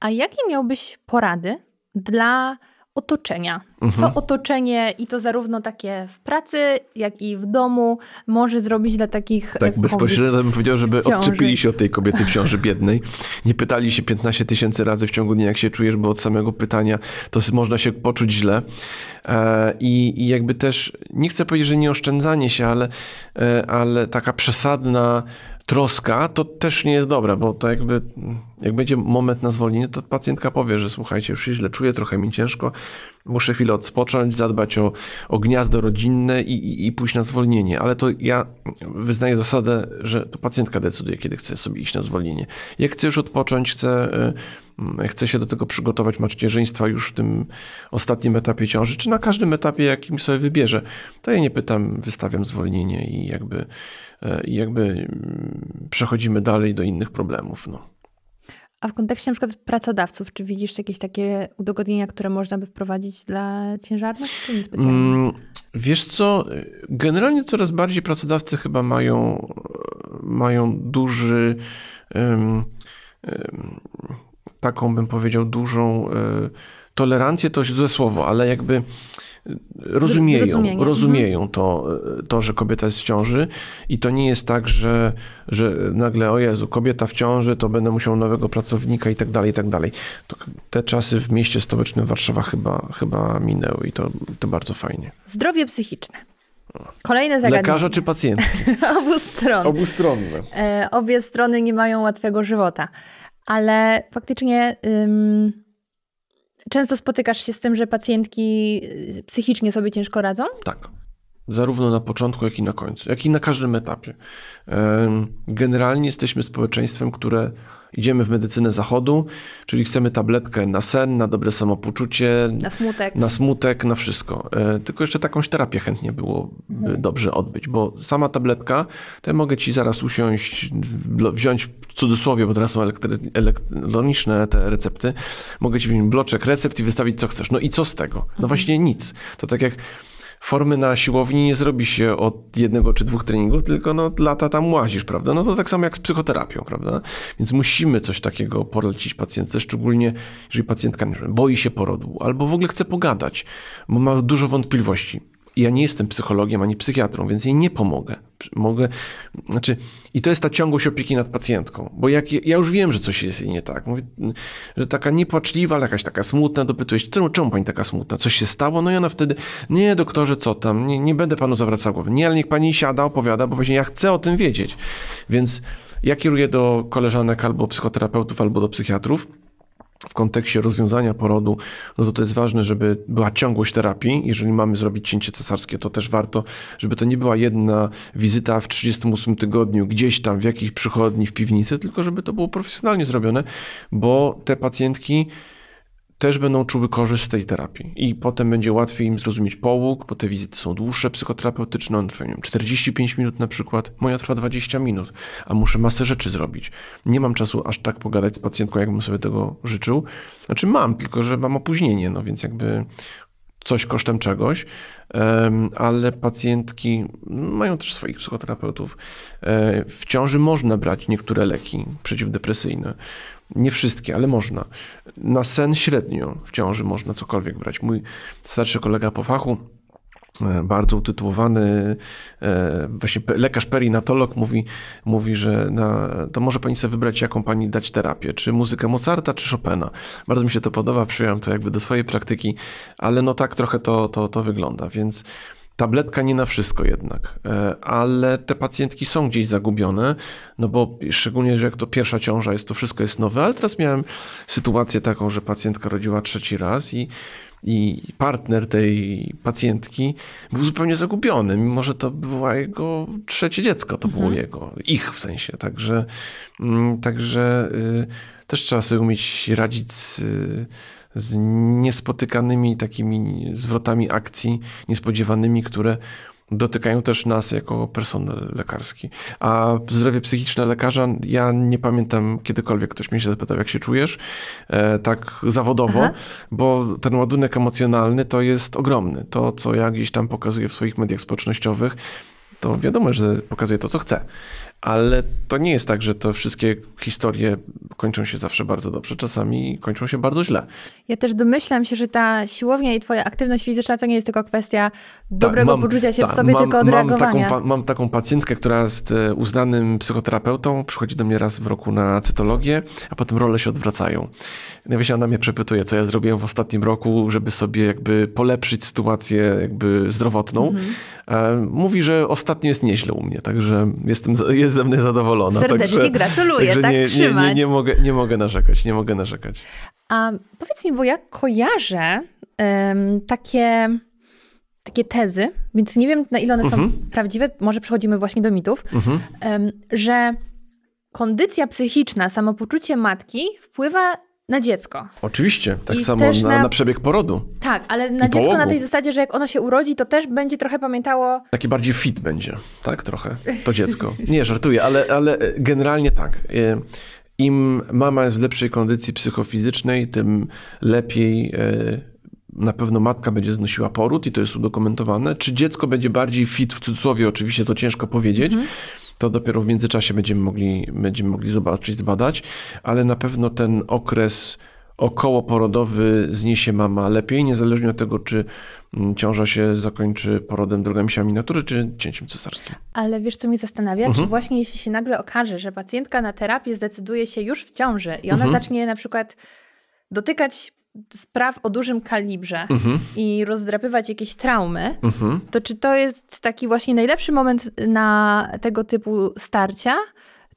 A jakie miałbyś porady dla otoczenia. Mhm. Co otoczenie i to zarówno takie w pracy, jak i w domu może zrobić dla takich. Tak, bezpośrednio bym powiedział, żeby ciąży. odczepili się od tej kobiety w ciąży biednej. Nie pytali się 15 tysięcy razy w ciągu dnia, jak się czujesz, bo od samego pytania to można się poczuć źle. E, I, I, jakby też nie chcę powiedzieć, że nie oszczędzanie się, ale, e, ale taka przesadna troska, to też nie jest dobre, bo to jakby, jak będzie moment na zwolnienie, to pacjentka powie, że słuchajcie, już się źle czuję, trochę mi ciężko, muszę chwilę odpocząć, zadbać o, o gniazdo rodzinne i, i, i pójść na zwolnienie. Ale to ja wyznaję zasadę, że to pacjentka decyduje, kiedy chce sobie iść na zwolnienie. Jak chce już odpocząć, chce... Yy, Mm, chce się do tego przygotować macierzyństwa już w tym ostatnim etapie ciąży, czy na każdym etapie, jakim sobie wybierze. To ja nie pytam, wystawiam zwolnienie i jakby, e, i jakby mm, przechodzimy dalej do innych problemów. No. A w kontekście na przykład pracodawców, czy widzisz jakieś takie udogodnienia, które można by wprowadzić dla ciężarnych, czy mm, Wiesz co, generalnie coraz bardziej pracodawcy chyba mają, mają duży um, um, taką, bym powiedział, dużą e, tolerancję to źle słowo, ale jakby e, rozumieją, rozumieją mhm. to, e, to, że kobieta jest w ciąży i to nie jest tak, że, że nagle o Jezu, kobieta w ciąży, to będę musiał nowego pracownika i tak dalej, i tak dalej. To te czasy w mieście stołecznym Warszawa chyba, chyba minęły i to, to bardzo fajnie. Zdrowie psychiczne. Kolejne zagadnienie. Lekarza czy pacjentki? <laughs> Obustronne. Obustronne. Obie strony nie mają łatwego żywota ale faktycznie ym, często spotykasz się z tym, że pacjentki y, psychicznie sobie ciężko radzą? Tak. Zarówno na początku, jak i na końcu, jak i na każdym etapie. Generalnie jesteśmy społeczeństwem, które idziemy w medycynę zachodu, czyli chcemy tabletkę na sen, na dobre samopoczucie, na smutek, na, smutek, na wszystko. E, tylko jeszcze takąś terapię chętnie byłoby mhm. dobrze odbyć, bo sama tabletka, to ja mogę ci zaraz usiąść, wziąć w cudzysłowie, bo teraz są elektroniczne te recepty, mogę ci wziąć bloczek recept i wystawić co chcesz. No i co z tego? No mhm. właśnie nic. To tak jak formy na siłowni nie zrobi się od jednego czy dwóch treningów, tylko no lata tam łazisz, prawda? No to tak samo jak z psychoterapią, prawda? Więc musimy coś takiego polecić pacjentce, szczególnie jeżeli pacjentka boi się porodu albo w ogóle chce pogadać, bo ma dużo wątpliwości ja nie jestem psychologiem ani psychiatrą, więc jej nie pomogę. Mogę, znaczy, i to jest ta ciągłość opieki nad pacjentką, bo jak, ja już wiem, że coś jest jej nie tak. Mówię, że taka niepłaczliwa, ale jakaś taka smutna, dopytujesz, czemu, czemu pani taka smutna? Coś się stało? No i ona wtedy, nie doktorze, co tam, nie, nie będę panu zawracał głowy. Nie, ale niech pani siada, opowiada, bo właśnie ja chcę o tym wiedzieć. Więc ja kieruję do koleżanek albo psychoterapeutów, albo do psychiatrów w kontekście rozwiązania porodu, no to to jest ważne, żeby była ciągłość terapii. Jeżeli mamy zrobić cięcie cesarskie, to też warto, żeby to nie była jedna wizyta w 38 tygodniu, gdzieś tam, w jakiejś przychodni, w piwnicy, tylko żeby to było profesjonalnie zrobione, bo te pacjentki też będą czuły korzyść z tej terapii. I potem będzie łatwiej im zrozumieć połóg, bo te wizyty są dłuższe, psychoterapeutyczne, on trwa, 45 minut na przykład, moja trwa 20 minut, a muszę masę rzeczy zrobić. Nie mam czasu aż tak pogadać z pacjentką, jakbym sobie tego życzył. Znaczy mam, tylko że mam opóźnienie, no więc jakby coś kosztem czegoś, ale pacjentki mają też swoich psychoterapeutów. E, w ciąży można brać niektóre leki przeciwdepresyjne. Nie wszystkie, ale można. Na sen średnio w ciąży można cokolwiek brać. Mój starszy kolega po fachu, e, bardzo utytułowany e, właśnie lekarz perinatolog mówi, mówi że na, to może pani sobie wybrać, jaką pani dać terapię, czy muzykę Mozarta, czy Chopina. Bardzo mi się to podoba, przyjąłem to jakby do swojej praktyki, ale no tak trochę to, to, to wygląda, więc Tabletka nie na wszystko jednak, e, ale te pacjentki są gdzieś zagubione, no bo szczególnie, że jak to pierwsza ciąża jest, to wszystko jest nowe, ale teraz miałem sytuację taką, że pacjentka rodziła trzeci raz i, i partner tej pacjentki był zupełnie zagubiony, mimo że to było jego trzecie dziecko, to mhm. było jego, ich w sensie, także, mm, także y, też trzeba sobie umieć radzić z z niespotykanymi takimi zwrotami akcji, niespodziewanymi, które dotykają też nas jako personel lekarski. A zdrowie psychiczne lekarza, ja nie pamiętam kiedykolwiek ktoś mnie się zapytał, jak się czujesz, e, tak zawodowo, Aha. bo ten ładunek emocjonalny to jest ogromny. To, co ja gdzieś tam pokazuję w swoich mediach społecznościowych, to wiadomo, że pokazuje to, co chce. Ale to nie jest tak, że to wszystkie historie kończą się zawsze bardzo dobrze, czasami kończą się bardzo źle. Ja też domyślam się, że ta siłownia i twoja aktywność fizyczna to nie jest tylko kwestia tak, dobrego mam, poczucia się ta, w tak, sobie, mam, tylko odreagowania. Mam taką, mam taką pacjentkę, która jest e, uznanym psychoterapeutą, przychodzi do mnie raz w roku na cytologię, a potem role się odwracają. Ja wiesz, ona mnie przepytuje, co ja zrobiłem w ostatnim roku, żeby sobie jakby polepszyć sytuację jakby zdrowotną. Mhm. E, mówi, że ostatnio jest nieźle u mnie, także jestem, jest ze mnie zadowolona. Serdecznie także, gratuluję, także tak nie, trzymać. Nie, nie, nie, mogę, nie mogę narzekać, nie mogę narzekać. A powiedz mi, bo ja kojarzę um, takie takie tezy, więc nie wiem na ile one uh -huh. są mhm. prawdziwe, może przechodzimy właśnie do mitów, uh mhm. -huh. że kondycja psychiczna, samopoczucie matki wpływa na dziecko. Oczywiście, tak I samo na, na, przebieg porodu. Tak, ale na I dziecko połogu. na tej zasadzie, że jak ono się urodzi, to też będzie trochę pamiętało. Taki bardziej fit będzie, tak? Trochę. To dziecko. Nie, żartuję, ale, ale e, generalnie tak. E, Im mama jest w lepszej kondycji psychofizycznej, tym lepiej e, na pewno matka będzie znosiła poród i to jest udokumentowane. Czy dziecko będzie bardziej fit, w cudzysłowie oczywiście, to ciężko powiedzieć. Mhm to dopiero w międzyczasie będziemy mogli, będziemy mogli zobaczyć, zbadać, ale na pewno ten okres okołoporodowy zniesie mama lepiej, niezależnie od tego, czy mm, ciąża się zakończy porodem drogami natury, czy cięciem cesarskim. Ale wiesz, co mnie zastanawia? Mhm. Czy właśnie jeśli się nagle okaże, że pacjentka na terapię zdecyduje się już w ciąży i ona mhm. zacznie na przykład dotykać spraw o dużym kalibrze mhm. i rozdrapywać jakieś traumy, mhm. to czy to jest taki właśnie najlepszy moment na tego typu starcia?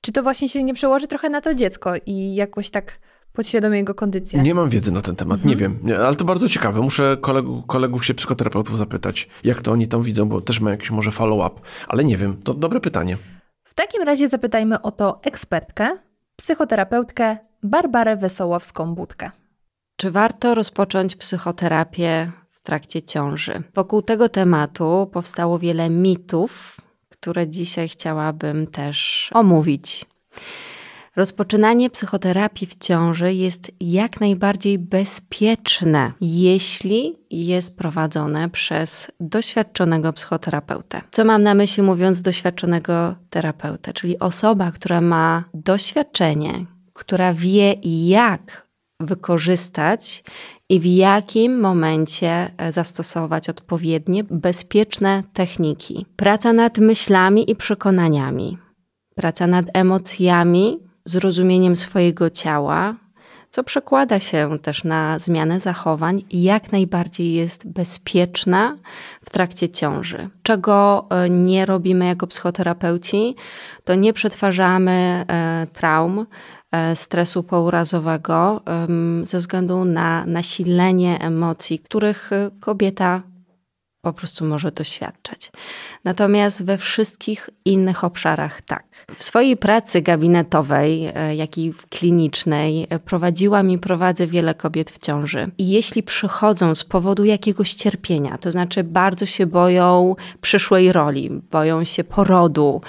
Czy to właśnie się nie przełoży trochę na to dziecko i jakoś tak podświadomie jego kondycję? Nie mam wiedzy na ten temat, mhm. nie wiem, nie, ale to bardzo ciekawe. Muszę kolegów, kolegów się psychoterapeutów zapytać, jak to oni tam widzą, bo też mają jakiś może follow-up, ale nie wiem, to dobre pytanie. W takim razie zapytajmy o to ekspertkę, psychoterapeutkę Barbarę Wesołowską-Budkę. Czy warto rozpocząć psychoterapię w trakcie ciąży? Wokół tego tematu powstało wiele mitów, które dzisiaj chciałabym też omówić. Rozpoczynanie psychoterapii w ciąży jest jak najbardziej bezpieczne, jeśli jest prowadzone przez doświadczonego psychoterapeutę. Co mam na myśli mówiąc doświadczonego terapeutę, czyli osoba, która ma doświadczenie, która wie jak wykorzystać i w jakim momencie e, zastosować odpowiednie, bezpieczne techniki. Praca nad myślami i przekonaniami, praca nad emocjami, zrozumieniem swojego ciała, co przekłada się też na zmianę zachowań, jak najbardziej jest bezpieczna w trakcie ciąży. Czego e, nie robimy jako psychoterapeuci, to nie przetwarzamy e, traum, E, stresu pourazowego ze względu na nasilenie emocji, których e, kobieta po prostu może doświadczać. Natomiast we wszystkich innych obszarach tak. W swojej pracy gabinetowej, e, jak i klinicznej, prowadziłam i prowadzę wiele kobiet w ciąży. I jeśli przychodzą z powodu jakiegoś cierpienia, to znaczy bardzo się boją przyszłej roli, boją się porodu,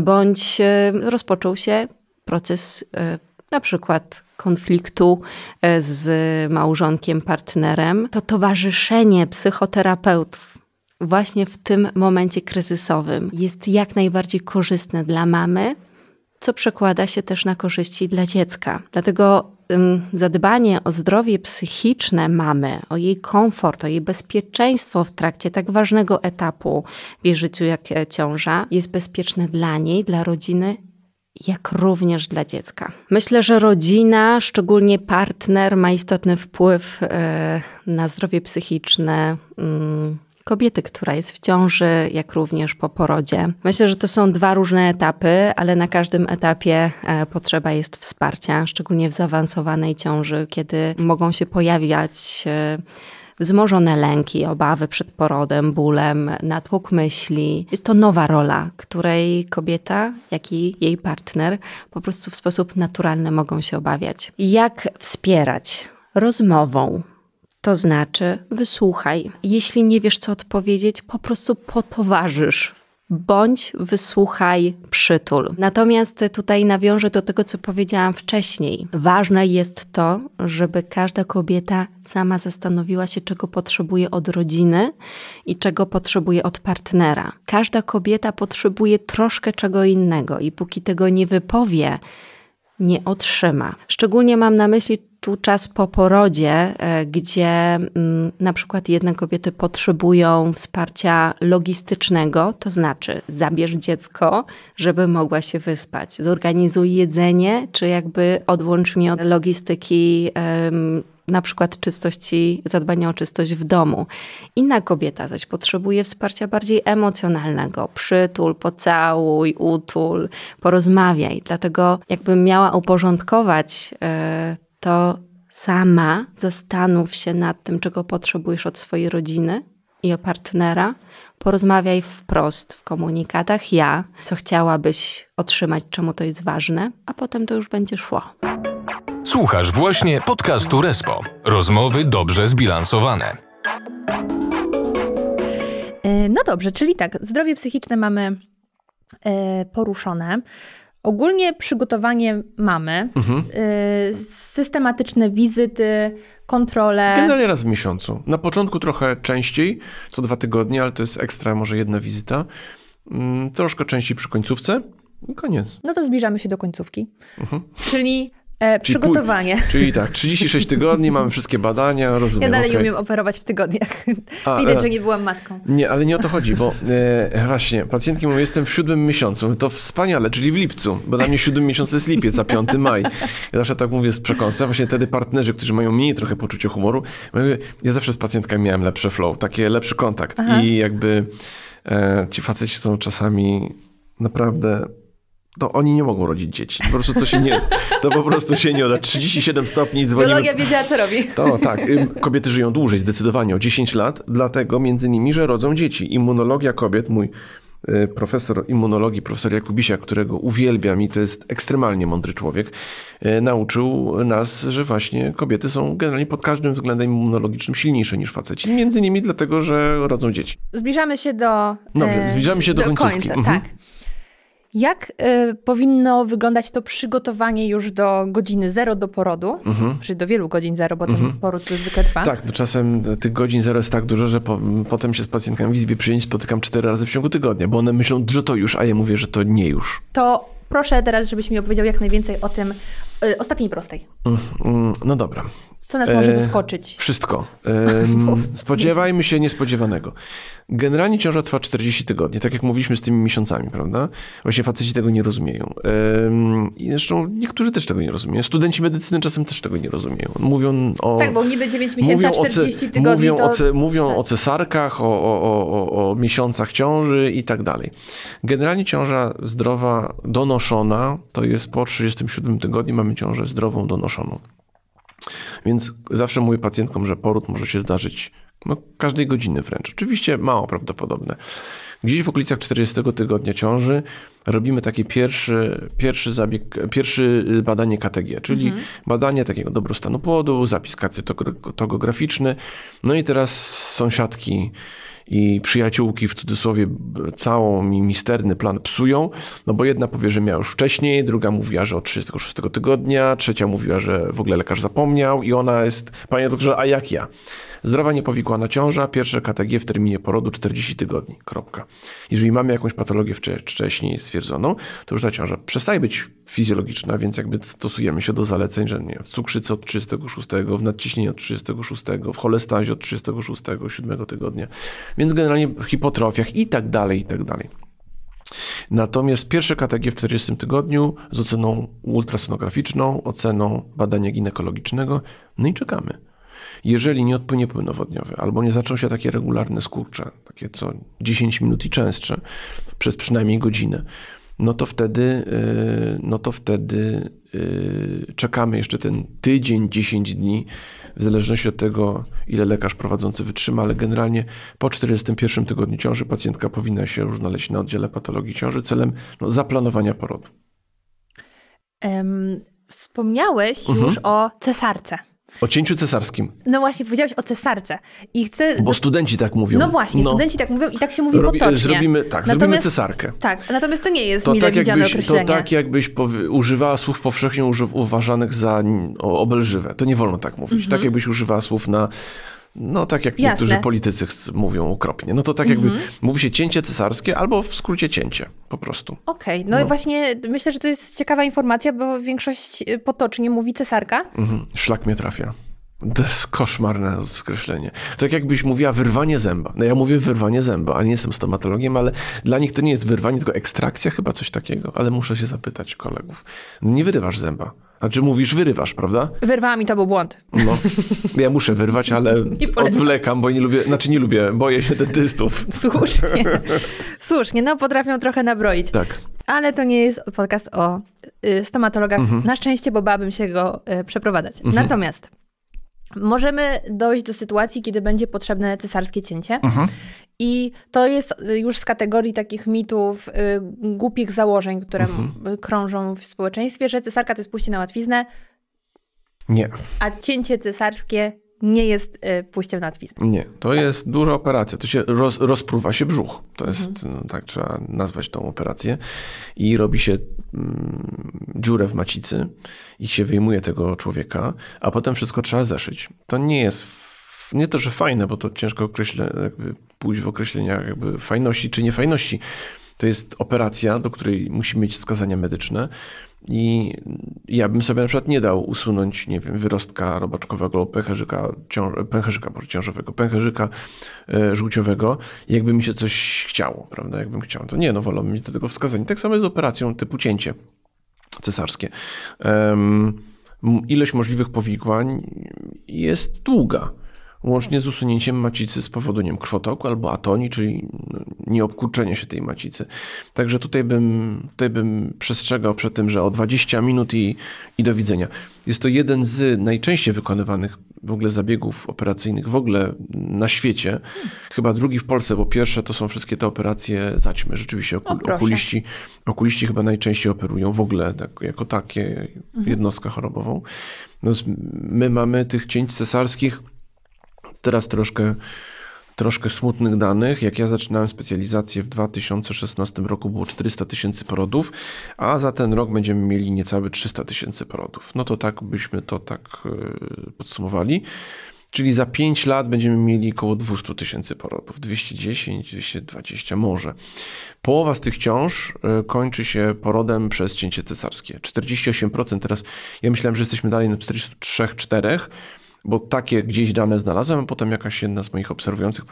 bądź rozpoczął się proces e, na przykład konfliktu e, z małżonkiem, partnerem, to towarzyszenie psychoterapeutów właśnie w tym momencie kryzysowym jest jak najbardziej korzystne dla mamy, co przekłada się też na korzyści dla dziecka. Dlatego zadbanie o zdrowie psychiczne mamy, o jej komfort, o jej bezpieczeństwo w trakcie tak ważnego etapu w jej życiu jak e, ciąża, jest bezpieczne dla niej, dla rodziny jak również dla dziecka. Myślę, że rodzina, szczególnie partner, ma istotny wpływ e, na zdrowie psychiczne mm, kobiety, która jest w ciąży, jak również po porodzie. Myślę, że to są dwa różne etapy, ale na każdym etapie e, potrzeba jest wsparcia, szczególnie w zaawansowanej ciąży, kiedy mogą się pojawiać e, wzmożone lęki, obawy przed porodem, bólem, natłok myśli. Jest to nowa rola, której kobieta, jak i jej partner po prostu w sposób naturalny mogą się obawiać. Jak wspierać? Rozmową, to znaczy, wysłuchaj. Jeśli nie wiesz, co odpowiedzieć, po prostu potowarzysz bądź wysłuchaj przytul. Natomiast tutaj nawiążę do tego, co powiedziałam wcześniej. Ważne jest to, żeby każda kobieta sama zastanowiła się, czego potrzebuje od rodziny i czego potrzebuje od partnera. Każda kobieta potrzebuje troszkę czego innego i póki tego nie wypowie, nie otrzyma. Szczególnie mam na myśli tu czas po porodzie, e, gdzie mm, na przykład jedne kobiety potrzebują wsparcia logistycznego, to znaczy zabierz dziecko, żeby mogła się wyspać, zorganizuj jedzenie, czy jakby odłącz mnie od logistyki. na przykład czystości, zadbania o czystość w domu. Inna kobieta zaś potrzebuje wsparcia bardziej emocjonalnego. Przytul, pocałuj, utul, porozmawiaj. Dlatego jakbym miała uporządkować e, to sama zastanów się nad tym, czego potrzebujesz od swojej rodziny i o partnera. Porozmawiaj wprost w komunikatach ja, co chciałabyś otrzymać, czemu to jest ważne, a potem to już będzie szło. Słuchasz właśnie podcastu Respo. Rozmowy dobrze zbilansowane. E, no dobrze, czyli tak, zdrowie psychiczne mamy e, poruszone. Ogólnie przygotowanie mamy, mhm. Y, systematyczne wizyty, kontrole. Generalnie raz w miesiącu. Na początku trochę częściej, co dwa tygodnie, ale to jest ekstra, może jedna wizyta. Mm, troszkę częściej przy końcówce i koniec. No to zbliżamy się do końcówki. Mhm. Czyli E, przygotowanie. czyli tak, 36 <laughs> tygodni, mamy wszystkie badania, rozumiem. Ja dalej okay. umiem operować w tygodniach. A, Widać, e, że nie byłam matką. Nie, ale nie o to <laughs> chodzi, bo e, właśnie, pacjentki mówią, jestem w siódmym miesiącu. To wspaniale, czyli w lipcu, bo dla mnie siódmy miesiąc jest lipiec, a piąty maj. Ja zawsze tak mówię z przekąsem. Właśnie wtedy partnerzy, którzy mają mniej trochę poczucia humoru, ja zawsze z pacjentkami miałem lepsze flow, taki lepszy kontakt. Aha. I jakby e, ci faceci są czasami naprawdę to oni nie mogą rodzić dzieci. Po prostu to się nie, to po prostu się nie da. 37 stopni dzwonimy. Biologia wiedziała, co robi. To tak. Kobiety żyją dłużej, zdecydowanie o 10 lat, dlatego między nimi, że rodzą dzieci. Immunologia kobiet, mój y, profesor immunologii, profesor Jakubisia, którego uwielbiam i to jest ekstremalnie mądry człowiek, y, nauczył nas, że właśnie kobiety są generalnie pod każdym względem immunologicznym silniejsze niż faceci. Między nimi dlatego, że rodzą dzieci. Zbliżamy się do... Dobrze, e, zbliżamy się do, do końcówki. Końca, mhm. tak. Jak y, powinno wyglądać to przygotowanie już do godziny zero do porodu, mhm. czy do wielu godzin zero, bo ten mhm. poród to zwykle trwa? Tak, no czasem tych godzin zero jest tak dużo, że po, potem się z pacjentkami w izbie przyjęć spotykam cztery razy w ciągu tygodnia, bo one myślą, że to już, a ja mówię, że to nie już. To proszę teraz, żebyś mi opowiedział jak najwięcej o tym, y, ostatniej prostej. Mm, mm, no dobra. Co nas może e, zaskoczyć? wszystko. <laughs> E, spodziewajmy się niespodziewanego. Generalnie ciąża trwa 40 tygodni, tak jak mówiliśmy z tymi miesiącami, prawda? Właśnie faceci tego nie rozumieją. E, I zresztą niektórzy też tego nie rozumieją. Studenci medycyny czasem też tego nie rozumieją. Mówią o... Tak, bo niby 9 miesięcy, 40 tygodni mówią, to... o, ce, mówią tak. o cesarkach, o, o, o, o miesiącach ciąży i tak dalej. Generalnie ciąża zdrowa, donoszona, to jest po 37 tygodni mamy ciążę zdrową, donoszoną. Więc zawsze mówię pacjentkom, że poród może się zdarzyć no, każdej godziny wręcz. Oczywiście mało prawdopodobne. Gdzieś w okolicach 40 tygodnia ciąży robimy taki pierwszy, pierwszy zabieg, pierwszy y, badanie KTG, czyli mhm. badanie takiego dobrostanu płodu, zapis karty togograficzny. No i teraz sąsiadki i przyjaciółki w cudzysłowie całą mi misterny plan psują, no bo jedna powie, że miała już wcześniej, druga mówiła, że od 36 tygodnia, trzecia mówiła, że w ogóle lekarz zapomniał i ona jest, panie doktorze, a jak ja? Zdrowa niepowikłana ciąża, pierwsze KTG w terminie porodu 40 tygodni. Kropka. Jeżeli mamy jakąś patologię wcześniej stwierdzoną, to już ta ciąża przestaje być fizjologiczna, więc jakby stosujemy się do zaleceń, że nie, w cukrzycy od 36, w nadciśnieniu od 36, w cholestazie od 36, 7 tygodnia, więc generalnie w hipotrofiach i tak dalej, i tak dalej. Natomiast pierwsze KTG w 40 tygodniu z oceną ultrasonograficzną, oceną badania ginekologicznego, no i czekamy jeżeli nie odpłynie płynowodniowy, albo nie zaczną się takie regularne skurcze, takie co 10 minut i częstsze, przez przynajmniej godzinę, no to wtedy, y, no to wtedy y, czekamy jeszcze ten tydzień, 10 dni, w zależności od tego, ile lekarz prowadzący wytrzyma, ale generalnie po 41 tygodniu ciąży pacjentka powinna się już znaleźć na oddziale patologii ciąży celem no, zaplanowania porodu. Wspomniałeś mhm. już o cesarce. O cięciu cesarskim. No właśnie, powiedziałeś o cesarce. I chcę... Bo studenci tak mówią. No właśnie, no. studenci tak mówią i tak się mówi Robi, potocznie. Zrobimy, tak, natomiast, zrobimy cesarkę. Tak, natomiast to nie jest to mile tak widziane jakbyś, określenie. To tak jakbyś używała słów powszechnie uważanych za obelżywe. To nie wolno tak mówić. Mhm. Tak jakbyś używała słów na no tak jak Jasne. niektórzy politycy mówią okropnie, no to tak jakby mhm. mówi się cięcie cesarskie albo w skrócie cięcie po prostu. Okej, okay. no, no, i no. właśnie myślę, że to jest ciekawa informacja, bo większość y, potocznie mówi cesarka. Mhm. Szlak mnie trafia. To jest koszmarne skreślenie. Tak jakbyś mówiła wyrwanie zęba. No ja mówię wyrwanie zęba, a nie jestem stomatologiem, ale dla nich to nie jest wyrwanie, tylko ekstrakcja chyba coś takiego, ale muszę się zapytać kolegów. Nie wyrywasz zęba. A czy mówisz, wyrywasz, prawda? Wyrwałam i to był błąd. No, ja muszę wyrwać, ale <laughs> odwlekam, bo nie lubię, znaczy nie lubię, boję się dentystów. <laughs> Słusznie, słusznie, no potrafią trochę nabroić. Tak. Ale to nie jest podcast o y, stomatologach, mhm. na szczęście, bo bałabym się go y, przeprowadzać. Mhm. Natomiast możemy dojść do sytuacji, kiedy będzie potrzebne cesarskie cięcie. Mhm. I to jest już z kategorii takich mitów, y, głupich założeń, które mhm. krążą w społeczeństwie, że cesarka to jest pójście na łatwiznę. Nie. A cięcie cesarskie nie jest y, pójściem na twiz. Nie, to tak. jest duża operacja. To się roz, rozpruwa się brzuch. To jest, mhm. no, tak trzeba nazwać tą operację. I robi się mm, dziurę w macicy i się wyjmuje tego człowieka, a potem wszystko trzeba zeszyć. To nie jest nie to, że fajne, bo to ciężko określe, jakby pójść w określenia jakby fajności czy niefajności. To jest operacja, do której musi mieć wskazania medyczne. I ja bym sobie na przykład nie dał usunąć, nie wiem, wyrostka robaczkowego, pęcherzyka, ciąż- pęcherzyka boże, ciążowego, pęcherzyka e, żółciowego, jakby mi się coś chciało, prawda? Jakbym chciał, to nie, no wolałbym mi do tego wskazanie. Tak samo jest z operacją typu cięcie cesarskie. Ileś ilość możliwych powikłań jest długa łącznie z usunięciem macicy z powodu nie wiem, krwotoku albo atonii, czyli no, nieobkurczenie się tej macicy. Także tutaj bym, tutaj bym przestrzegał przed tym, że o 20 minut i, i do widzenia. Jest to jeden z najczęściej wykonywanych w ogóle zabiegów operacyjnych w ogóle na świecie. Chyba drugi w Polsce, bo pierwsze to są wszystkie te operacje zaćmy. Rzeczywiście okul no okuliści, okuliści chyba najczęściej operują w ogóle tak, jako takie mhm. jednostkę chorobową. No, my mamy tych cięć cesarskich teraz troszkę troszkę smutnych danych. Jak ja zaczynałem specjalizację w 2016 roku było 400 tysięcy porodów, a za ten rok będziemy mieli niecałe 300 tysięcy porodów. No to tak byśmy to tak e, podsumowali. Czyli za 5 lat będziemy mieli około 200 tysięcy porodów, 210, 220 może. Połowa z tych ciąż e, kończy się porodem przez cięcie cesarskie. 48% teraz, ja myślałem, że jesteśmy dalej na 43-4%, bo takie gdzieś dane znalazłem, a potem jakaś jedna z moich obserwujących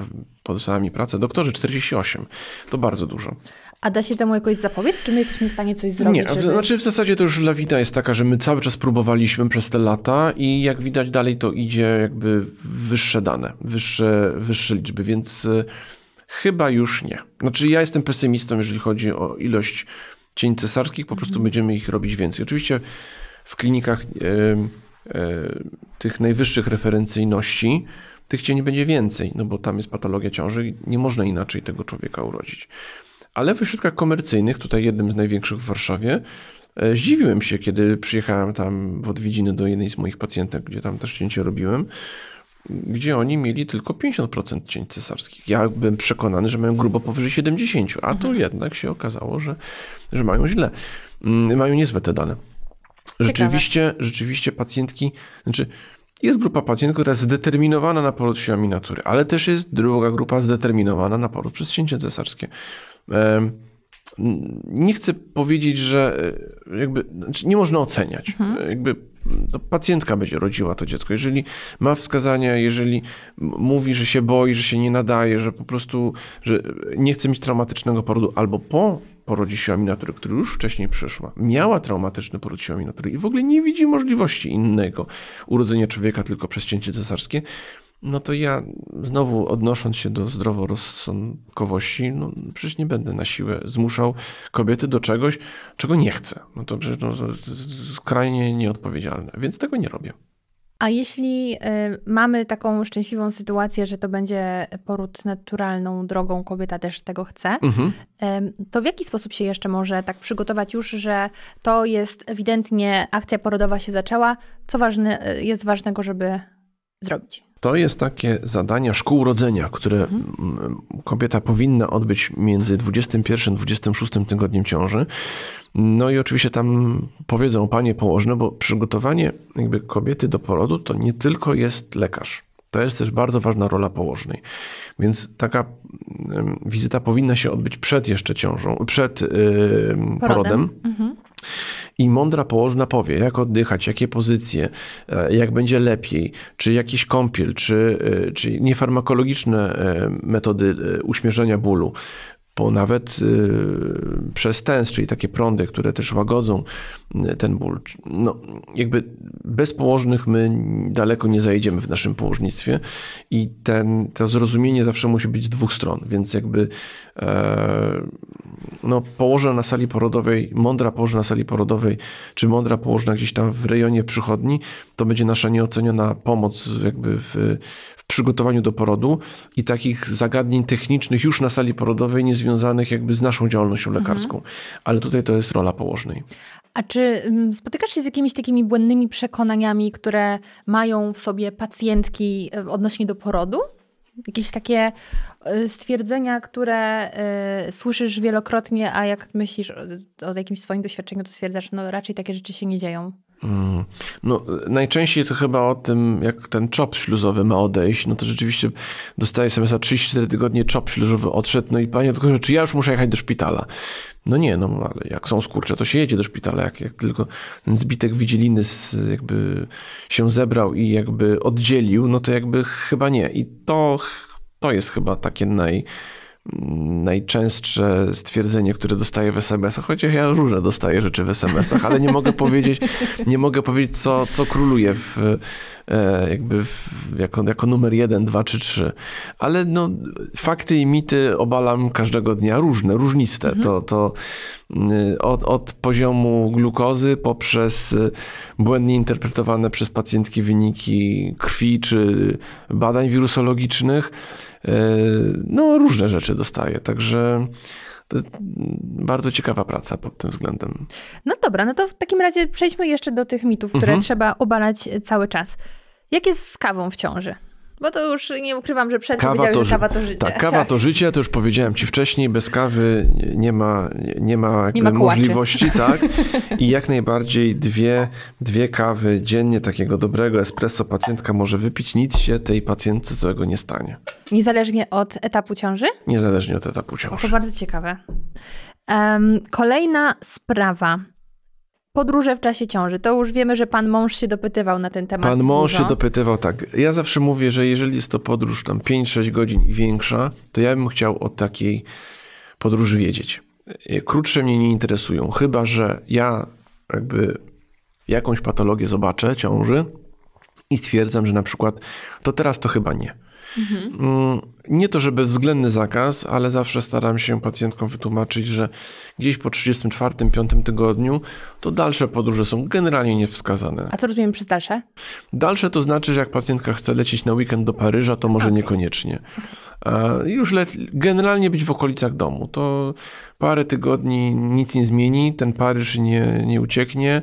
podesłała mi pracę. Doktorze, 48. To bardzo dużo. A da się temu jakoś zapobiec? Czy my jesteśmy w stanie coś zrobić? Nie, żeby... znaczy w zasadzie to już lawina jest taka, że my cały czas próbowaliśmy przez te lata i jak widać dalej to idzie jakby wyższe dane, wyższe, wyższe liczby, więc y, chyba już nie. Znaczy ja jestem pesymistą, jeżeli chodzi o ilość cień cesarskich, po prostu mhm. będziemy ich robić więcej. Oczywiście w klinikach... Yy, E, tych najwyższych referencyjności, tych cień nie będzie więcej, no bo tam jest patologia ciąży i nie można inaczej tego człowieka urodzić. Ale w ośrodkach komercyjnych, tutaj jednym z największych w Warszawie, e, zdziwiłem się, kiedy przyjechałem tam w odwiedziny do jednej z moich pacjentek, gdzie tam też cięcie robiłem, gdzie oni mieli tylko 50% cięć cesarskich. Ja byłem przekonany, że mają grubo powyżej 70%, a tu mhm. jednak się okazało, że, że mają źle. Mm, mają niezłe te dane. Rzeczywiście, rzeczywiście pacjentki, znaczy jest grupa pacjentów, która jest zdeterminowana na poród siłami natury, ale też jest druga grupa zdeterminowana na poród przez cięcie cesarskie. Nie chcę powiedzieć, że e, jakby znaczy nie można oceniać. Mhm. E, jakby pacjentka będzie rodziła to dziecko. Jeżeli ma wskazania, jeżeli mówi, że się boi, że się nie nadaje, że po prostu że nie chce mieć traumatycznego porodu albo po porodzi siłami natury, która już wcześniej przeszła, miała traumatyczne poród siłami natury i w ogóle nie widzi możliwości innego urodzenia człowieka tylko przez cięcie cesarskie, no to ja znowu odnosząc się do zdroworozsądkowości, no przecież nie będę na siłę zmuszał kobiety do czegoś, czego nie chcę. No to przecież no, to skrajnie nieodpowiedzialne, więc tego nie robię. A jeśli e, mamy taką szczęśliwą sytuację, że to będzie poród naturalną drogą, kobieta też tego chce, mhm. to w jaki sposób się jeszcze może tak przygotować już, że to jest ewidentnie akcja porodowa się zaczęła, co ważne, e, jest ważnego, żeby zrobić? To jest takie zadanie szkół rodzenia, które mhm. kobieta powinna odbyć między 21 a 26 tygodniem ciąży. No i oczywiście tam powiedzą panie położne, bo przygotowanie jakby kobiety do porodu to nie tylko jest lekarz. To jest też bardzo ważna rola położnej. Więc taka wizyta powinna się odbyć przed jeszcze ciążą, przed yy, porodem. porodem. Mhm. I mądra położna powie, jak oddychać, jakie pozycje, e, jak będzie lepiej, czy jakiś kąpiel, czy, e, czy niefarmakologiczne e, metody uśmierzenia bólu, bo nawet y, przez tens, czyli takie prądy, które też łagodzą y, ten ból, no, jakby bez położnych my daleko nie zajedziemy w naszym położnictwie i ten, to zrozumienie zawsze musi być z dwóch stron, więc jakby E, no, położna na sali porodowej, mądra położna na sali porodowej, czy mądra położna gdzieś tam w rejonie przychodni, to będzie nasza nieoceniona pomoc jakby w, w przygotowaniu do porodu i takich zagadnień technicznych już na sali porodowej, niezwiązanych jakby z naszą działalnością mhm. lekarską. Mhm. Ale tutaj to jest rola położnej. A czy mm, spotykasz się z jakimiś takimi błędnymi przekonaniami, które mają w sobie pacjentki e, odnośnie do porodu? Jakieś takie e, stwierdzenia, które y, słyszysz wielokrotnie, a jak myślisz o, o jakimś swoim doświadczeniu, to stwierdzasz, no raczej takie rzeczy się nie dzieją. Mhm. No, najczęściej to chyba o tym, jak ten czop śluzowy ma odejść. No to rzeczywiście dostaję SMS-a 3-4 tygodnie czop śluzowy odszedł. No i panie, tylko, czy ja już muszę jechać do szpitala? No nie, no ale jak są skurcze, to się jedzie do szpitala. Jak, jak tylko ten zbitek widzieliny z, jakby się zebrał i jakby oddzielił, no to jakby chyba nie. I to, to jest chyba takie naj najczęstsze stwierdzenie, które dostaję w SMS-ach, chociaż ja różne dostaję rzeczy w SMS-ach, ale nie mogę powiedzieć, <laughs> nie mogę powiedzieć, co, co króluje w, e, jakby w, jako, jako numer jeden, dwa czy trzy. Ale no, fakty i mity obalam każdego dnia różne, różniste. Mhm. To, to y, od, od poziomu glukozy poprzez y, błędnie interpretowane przez pacjentki wyniki krwi czy badań wirusologicznych, E, no, różne rzeczy dostaję, także bardzo ciekawa praca pod tym względem. No dobra, no to w takim razie przejdźmy jeszcze do tych mitów, które mhm. trzeba obalać cały czas. Jak jest z kawą w ciąży? Bo to już nie ukrywam, że przed kawa to, że kawa to życie. Tak, kawa tak. to życie, to już powiedziałem ci wcześniej, bez kawy nie ma, nie ma, nie ma możliwości, tak? <laughs> I jak najbardziej dwie, dwie kawy dziennie takiego dobrego espresso pacjentka może wypić, nic się tej pacjentce złego nie stanie. Niezależnie od etapu ciąży? Niezależnie od etapu ciąży. O, to bardzo ciekawe. Um, kolejna sprawa podróże w czasie ciąży. To już wiemy, że pan mąż się dopytywał na ten temat. Pan mąż dużo. się no. dopytywał, tak. Ja zawsze mówię, że jeżeli jest to podróż tam 5-6 godzin i większa, to ja bym chciał o takiej podróży wiedzieć. E, krótsze mnie nie interesują, chyba że ja jakby jakąś patologię zobaczę ciąży i stwierdzam, że na przykład to teraz to chyba nie. Mhm. Mm, nie to, żeby względny zakaz, ale zawsze staram się pacjentkom wytłumaczyć, że gdzieś po 34-5 tygodniu to dalsze podróże są generalnie niewskazane. A co rozumiemy przez dalsze? Dalsze to znaczy, że jak pacjentka chce lecieć na weekend do Paryża, to może okay. Tak. niekoniecznie. Okay. Już generalnie być w okolicach domu. To parę tygodni nic nie zmieni, ten Paryż nie, nie ucieknie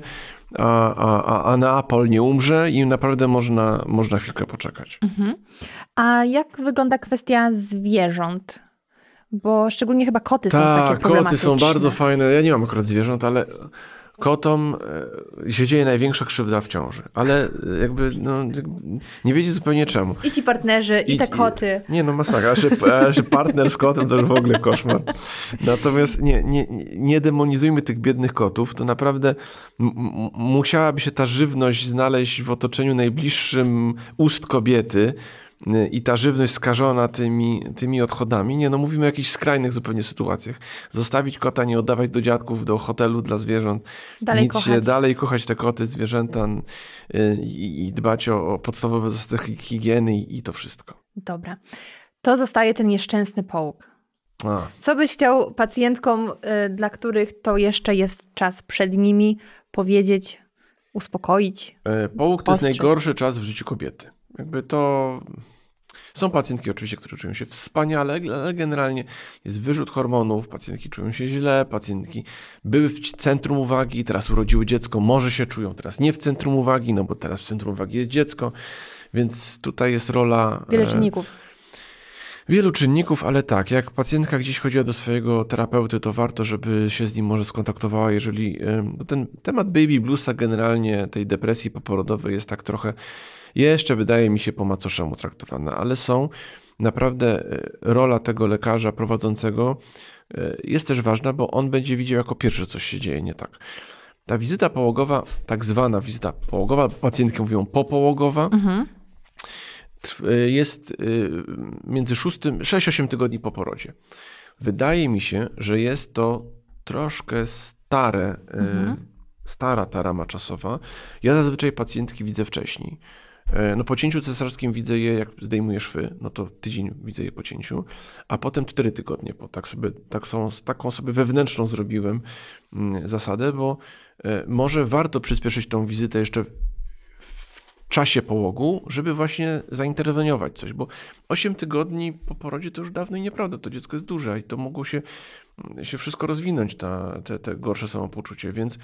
a, a, a Neapol nie umrze i naprawdę można, można chwilkę poczekać. Mhm. A jak wygląda kwestia zwierząt? Bo szczególnie chyba koty Ta, są takie tak, koty są bardzo fajne. Ja nie mam akurat zwierząt, ale kotom e, się dzieje największa krzywda w ciąży, ale e, jakby no, nie wiedzieć zupełnie czemu. I ci partnerzy, i, i te koty. I, nie no, masakra, że, że partner z kotem to już w ogóle koszmar. Natomiast nie, nie, nie demonizujmy tych biednych kotów, to naprawdę musiałaby się ta żywność znaleźć w otoczeniu najbliższym ust kobiety, Y, i ta żywność skażona tymi, tymi odchodami. Nie, no mówimy o jakichś skrajnych zupełnie sytuacjach. Zostawić kota, nie oddawać do dziadków, do hotelu dla zwierząt. Dalej Nic kochać. Się, dalej kochać te koty, zwierzęta y, i, i dbać o, o podstawowe zasady higieny i, i to wszystko. Dobra. To zostaje ten nieszczęsny połóg. A. Co byś chciał pacjentkom, y, dla których to jeszcze jest czas przed nimi, powiedzieć, uspokoić? E, połóg to jest najgorszy czas w życiu kobiety. Jakby to są pacjentki oczywiście, które czują się wspaniale, ale generalnie jest wyrzut hormonów, pacjentki czują się źle, pacjentki były w centrum uwagi, teraz urodziły dziecko, może się czują teraz nie w centrum uwagi, no bo teraz w centrum uwagi jest dziecko, więc tutaj jest rola... E, Wiele czynników. Wielu czynników, ale tak, jak pacjentka gdzieś chodziła do swojego terapeuty, to warto, żeby się z nim może skontaktowała, jeżeli. Bo ten temat baby bluesa, generalnie tej depresji poporodowej, jest tak trochę jeszcze wydaje mi się po macoszemu traktowane, ale są naprawdę e, rola tego lekarza prowadzącego e, jest też ważna, bo on będzie widział jako pierwszy, coś się dzieje nie tak. Ta wizyta połogowa, tak zwana wizyta połogowa, pacjentki mówią popołogowa, mhm. E, jest między 6-8 tygodni po porodzie. Wydaje mi się, że jest to troszkę stare, mhm. stara ta rama czasowa. Ja zazwyczaj pacjentki widzę wcześniej. E, no po cięciu cesarskim widzę je, jak zdejmuję szwy, no to tydzień widzę je po cięciu, a potem cztery tygodnie, bo tak sobie, tak są, taką sobie wewnętrzną zrobiłem mm, zasadę, bo e, może warto przyspieszyć tą wizytę jeszcze w czasie połogu, żeby właśnie zainterweniować coś, bo 8 tygodni po porodzie to już dawno i nieprawda, to dziecko jest duże i to mogło się, się wszystko rozwinąć, ta, te, te gorsze samopoczucie, więc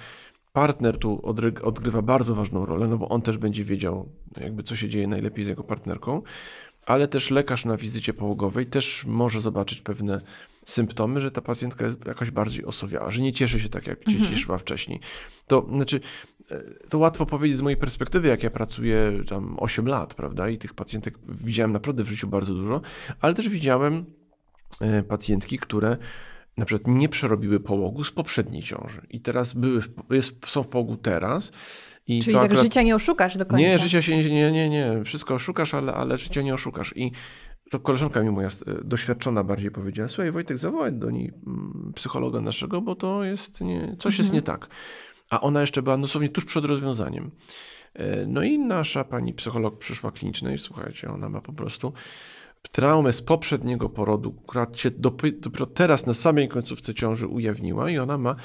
partner tu odgrywa bardzo ważną rolę, no bo on też będzie wiedział, jakby co się dzieje najlepiej z jego partnerką, ale też lekarz na wizycie połogowej też może zobaczyć pewne symptomy, że ta pacjentka jest jakaś bardziej osowiała, że nie cieszy się tak, jak się mhm. wcześniej. To znaczy, e, to łatwo powiedzieć z mojej perspektywy, jak ja pracuję tam 8 lat, prawda, i tych pacjentek widziałem naprawdę w życiu bardzo dużo, ale też widziałem e, pacjentki, które na przykład nie przerobiły połogu z poprzedniej ciąży i teraz były w, jest, są w połogu teraz. I Czyli tak akurat... życia nie oszukasz do końca. Nie, życia się nie, nie, nie. Wszystko oszukasz, ale, ale życia nie oszukasz. I to koleżanka mi moja e, doświadczona bardziej powiedziała, słuchaj Wojtek, zawołaj do niej mm, psychologa naszego, bo to jest, nie, coś mhm. jest nie mhm. tak. A ona jeszcze była dosłownie tuż przed rozwiązaniem. E, no i nasza pani psycholog przyszła klinicznej, słuchajcie, ona ma po prostu traumę z poprzedniego porodu, która się dopiero teraz na samej końcówce ciąży ujawniła i ona ma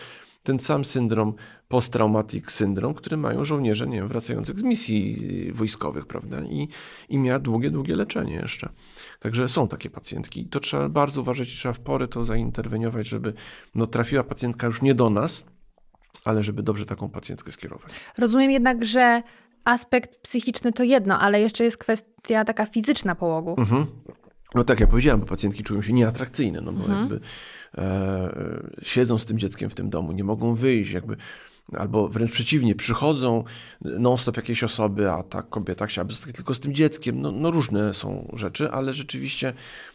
ten sam syndrom posttraumatic syndrom, który mają żołnierze, nie wiem, wracających z misji wojskowych, prawda? I, i miała długie, długie leczenie jeszcze. Także są takie pacjentki i to trzeba bardzo uważać, trzeba w porę to zainterweniować, żeby no, trafiła pacjentka już nie do nas, ale żeby dobrze taką pacjentkę skierować. Rozumiem jednak, że aspekt psychiczny to jedno, ale jeszcze jest kwestia taka fizyczna połogu. Mhm. No tak, jak powiedziałem, bo pacjentki czują się nieatrakcyjne, no bo mhm. jakby e, siedzą z tym dzieckiem w tym domu, nie mogą wyjść, jakby albo wręcz przeciwnie, przychodzą non-stop jakieś osoby, a ta kobieta chciałaby zostać tylko z tym dzieckiem. No, no, różne są rzeczy, ale rzeczywiście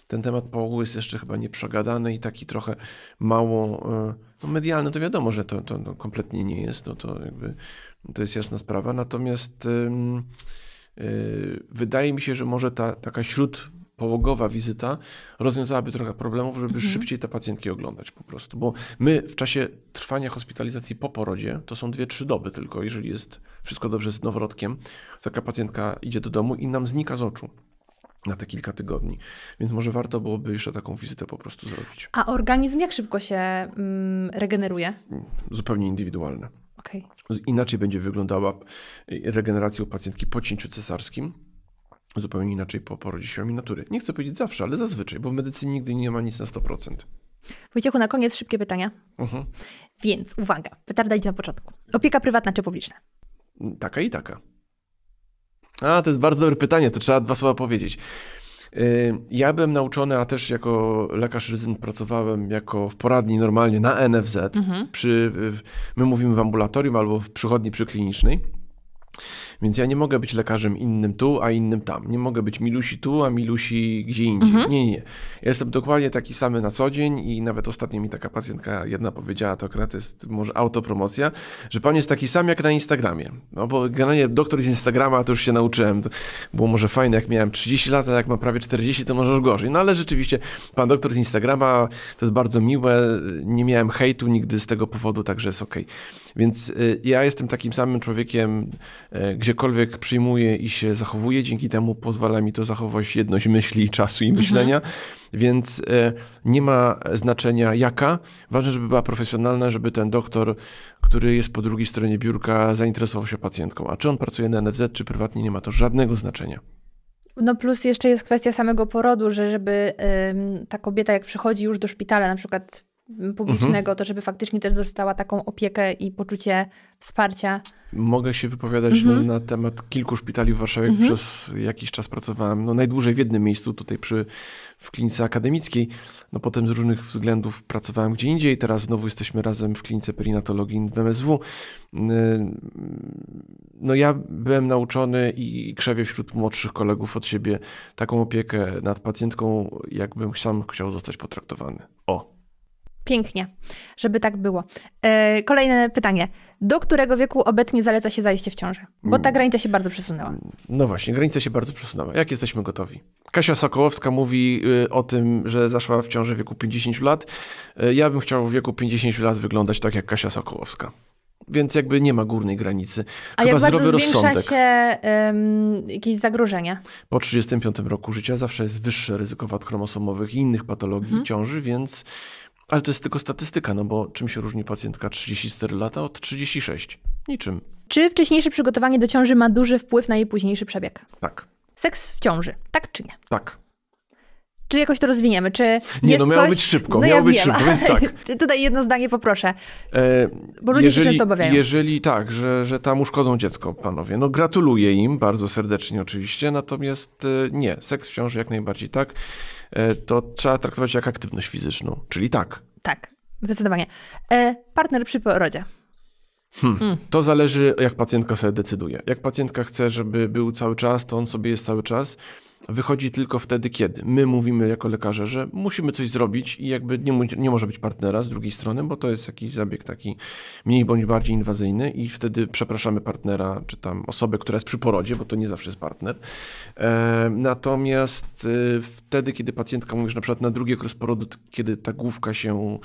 ten temat połogu jest jeszcze chyba nieprzegadany i taki trochę mało e, no medialny. To wiadomo, że to, to no kompletnie nie jest, no to jakby to jest jasna sprawa. Natomiast y, wydaje mi się, że może ta taka śródpołogowa wizyta rozwiązałaby trochę problemów, żeby mhm. szybciej te pacjentki oglądać po prostu. Bo my w czasie trwania hospitalizacji po porodzie to są 2-3 doby tylko, jeżeli jest wszystko dobrze z noworodkiem, taka pacjentka idzie do domu i nam znika z oczu na te kilka tygodni. Więc może warto byłoby jeszcze taką wizytę po prostu zrobić. A organizm jak szybko się mm, regeneruje? Zupełnie indywidualne. Okay. Inaczej będzie wyglądała y, regeneracja u pacjentki po cięciu cesarskim. Zupełnie inaczej po porodzie siłami natury. Nie chcę powiedzieć zawsze, ale zazwyczaj, bo w medycynie nigdy nie ma nic na 100%. Wojciechu, na koniec szybkie pytania. Uh mhm. -huh. Więc uwaga, petarda idź na początku. Opieka prywatna czy publiczna? Taka i taka. A, to jest bardzo dobre pytanie, to trzeba dwa słowa powiedzieć. Y, ja byłem nauczony, a też jako lekarz ryzyn pracowałem jako w poradni normalnie na NFZ. Mhm. Przy, my mówimy w ambulatorium albo w przychodni przyklinicznej. Więc ja nie mogę być lekarzem innym tu, a innym tam. Nie mogę być Milusi tu, a Milusi gdzie indziej. Mhm. Nie, nie. Ja jestem dokładnie taki sam na co dzień i nawet ostatnio mi taka pacjentka jedna powiedziała, to akurat jest może autopromocja, że pan jest taki sam jak na Instagramie. No bo generalnie doktor z Instagrama to już się nauczyłem. To było może fajne, jak miałem 30 lat, a jak mam prawie 40, to może już gorzej. No ale rzeczywiście pan doktor z Instagrama to jest bardzo miłe. Nie miałem hejtu nigdy z tego powodu, także jest okej. Okay. Więc y, ja jestem takim samym człowiekiem, y, gdziekolwiek przyjmuję i się zachowuję, dzięki temu pozwala mi to zachować jedność myśli, czasu i myślenia. Mhm. Więc y, nie ma znaczenia jaka. Ważne, żeby była profesjonalna, żeby ten doktor, który jest po drugiej stronie biurka, zainteresował się pacjentką. A czy on pracuje na NFZ, czy prywatnie, nie ma to żadnego znaczenia. No plus jeszcze jest kwestia samego porodu, że żeby ta kobieta jak przychodzi już do szpitala, na przykład Mhm. publicznego, mhm. to żeby faktycznie też dostała taką opiekę i poczucie wsparcia. Mogę się wypowiadać no, mhm. na temat kilku szpitali w Warszawie. Mhm. Przez jakiś czas pracowałem, no najdłużej w jednym miejscu, tutaj przy, w klinice akademickiej. No potem z różnych względów pracowałem gdzie indziej. Teraz znowu jesteśmy razem w klinice perinatologii w MSW. No ja byłem nauczony i krzewię wśród młodszych kolegów od siebie taką opiekę nad pacjentką, jakbym sam chciał zostać potraktowany. O! Pięknie, żeby tak było. Yy, kolejne pytanie. Do którego wieku obecnie zaleca się zajście w ciąży? Bo ta mm. granica się bardzo przesunęła. No właśnie, granica się bardzo przesunęła. Jak jesteśmy gotowi? Kasia Sokołowska mówi y, o tym, że zaszła w ciąży w wieku 50 lat. E, ja bym chciał w wieku 50 lat wyglądać tak jak Kasia Sokołowska. Więc jakby nie ma górnej granicy. A jak bardzo zwiększa rozsądek. się um, jakieś zagrożenie? Po 35 roku życia zawsze jest wyższe ryzyko wad chromosomowych i innych patologii mhm. ciąży, więc ale to jest tylko statystyka, no bo czym się różni pacjentka 34 lata od 36? Niczym. Czy wcześniejsze przygotowanie do ciąży ma duży wpływ na jej późniejszy przebieg? Tak. Seks w ciąży, tak czy nie? Tak. Czy jakoś to rozwiniemy? Czy nie, no miało coś... być szybko, no miało ja być wiem. szybko, więc tak. <laughs> Tutaj jedno zdanie poproszę, e, bo ludzie jeżeli, się często obawiają. Jeżeli tak, że, że tam uszkodzą dziecko, panowie, no gratuluję im bardzo serdecznie oczywiście, natomiast e, nie, seks w ciąży jak najbardziej tak. E, to trzeba traktować jak aktywność fizyczną, czyli tak. Tak, zdecydowanie. E, partner przy porodzie. Hmm. Hmm. To zależy, jak pacjentka sobie decyduje. Jak pacjentka chce, żeby był cały czas, to on sobie jest cały czas wychodzi tylko wtedy, kiedy my mówimy jako lekarze, że musimy coś zrobić i jakby nie, nie może być partnera z drugiej strony, bo to jest jakiś zabieg taki mniej bądź bardziej inwazyjny i wtedy przepraszamy partnera, czy tam osobę, która jest przy porodzie, bo to nie zawsze jest partner. E, natomiast e, wtedy, kiedy pacjentka mówisz na przykład na drugi okres porodu, kiedy ta główka się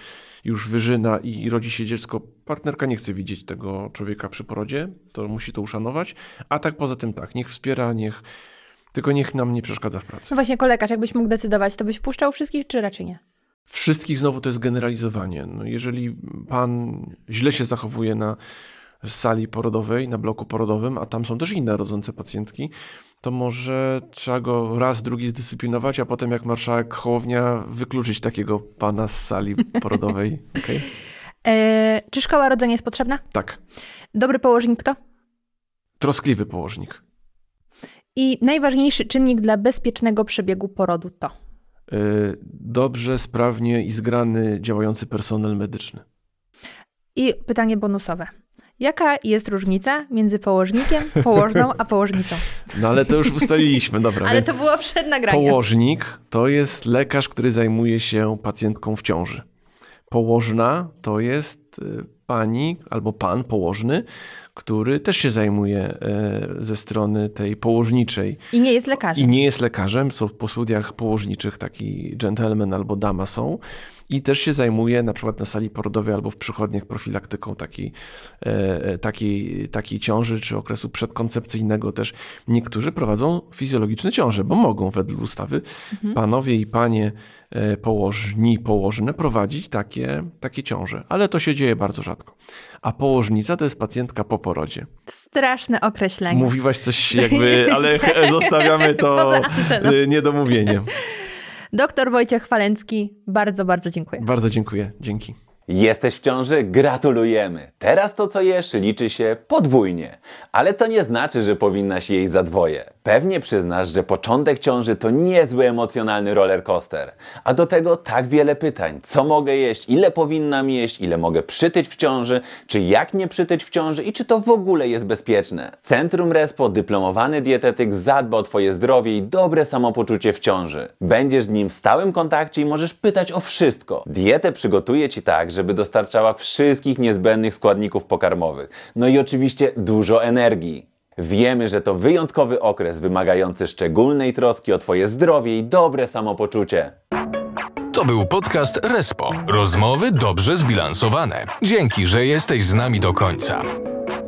już wyżyna i rodzi się dziecko, partnerka nie chce widzieć tego człowieka przy porodzie, to musi to uszanować, a tak poza tym tak, niech wspiera, niech tylko niech nam nie przeszkadza w pracy. No właśnie, kolekarz, jakbyś mógł decydować, to byś puszczał wszystkich, czy raczej nie? Wszystkich znowu to jest generalizowanie. No jeżeli pan źle się zachowuje na sali porodowej, na bloku porodowym, a tam są też inne rodzące pacjentki, to może trzeba go raz, drugi zdyscyplinować, a potem jak marszałek chołownia wykluczyć takiego pana z sali <laughs> porodowej. Okay? E, czy szkoła rodzenia jest potrzebna? Tak. Dobry położnik kto? Troskliwy położnik. I najważniejszy czynnik dla bezpiecznego przebiegu porodu to? Y, dobrze, sprawnie i zgrany działający personel medyczny. I pytanie bonusowe. Jaka jest różnica między położnikiem, położną, a położnicą? <laughs> No ale to już ustaliliśmy, dobra. ale to było przed nagraniem. Położnik to jest lekarz, który zajmuje się pacjentką w ciąży. Położna to jest y, pani albo pan położny, który też się zajmuje e, ze strony tej położniczej. I nie jest lekarzem. I nie jest lekarzem, są po studiach położniczych taki gentleman albo dama są. I też się zajmuje na przykład na sali porodowej albo w przychodniach profilaktyką takiej, e, takiej, takiej ciąży czy okresu przedkoncepcyjnego też. Niektórzy prowadzą fizjologiczne ciąże, bo mogą według ustawy. Mhm. Panowie i panie E, położni, położne prowadzić takie, takie ciąże, ale to się dzieje bardzo rzadko. A położnica to jest pacjentka po porodzie. Straszne określenie. Mówiłaś coś <laughs> jakby, ale zostawiamy to e, niedomówieniem. Doktor Wojciech Falencki, bardzo, bardzo dziękuję. Bardzo dziękuję, dzięki. Jesteś w ciąży? Gratulujemy! Teraz to, co jesz, liczy się podwójnie. Ale to nie znaczy, że powinnaś jej za dwoje. Pewnie przyznasz, że początek ciąży to niezły emocjonalny rollercoaster. A do tego tak wiele pytań. Co mogę jeść? Ile powinnam jeść? Ile mogę przytyć w ciąży? Czy jak nie przytyć w ciąży? I czy to w ogóle jest bezpieczne? Centrum Respo, dyplomowany dietetyk zadba o Twoje zdrowie i dobre samopoczucie w ciąży. Będziesz z nim w stałym kontakcie i możesz pytać o wszystko. Dietę przygotuje Ci tak, żeby dostarczała wszystkich niezbędnych składników pokarmowych. No i oczywiście dużo energii. Wiemy, że to wyjątkowy okres wymagający szczególnej troski o Twoje zdrowie i dobre samopoczucie. To był podcast Respo. Rozmowy dobrze zbilansowane. Dzięki, że jesteś z nami do końca.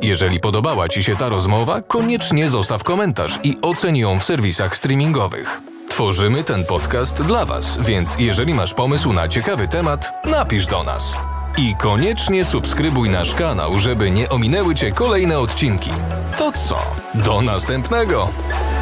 Jeżeli podobała Ci się ta rozmowa, koniecznie zostaw komentarz i oceni ją w serwisach streamingowych. Tworzymy ten podcast dla Was, więc jeżeli masz pomysł na ciekawy temat, napisz do nas. I koniecznie subskrybuj nasz kanał, żeby nie ominęły Cię kolejne odcinki. To co? Do następnego!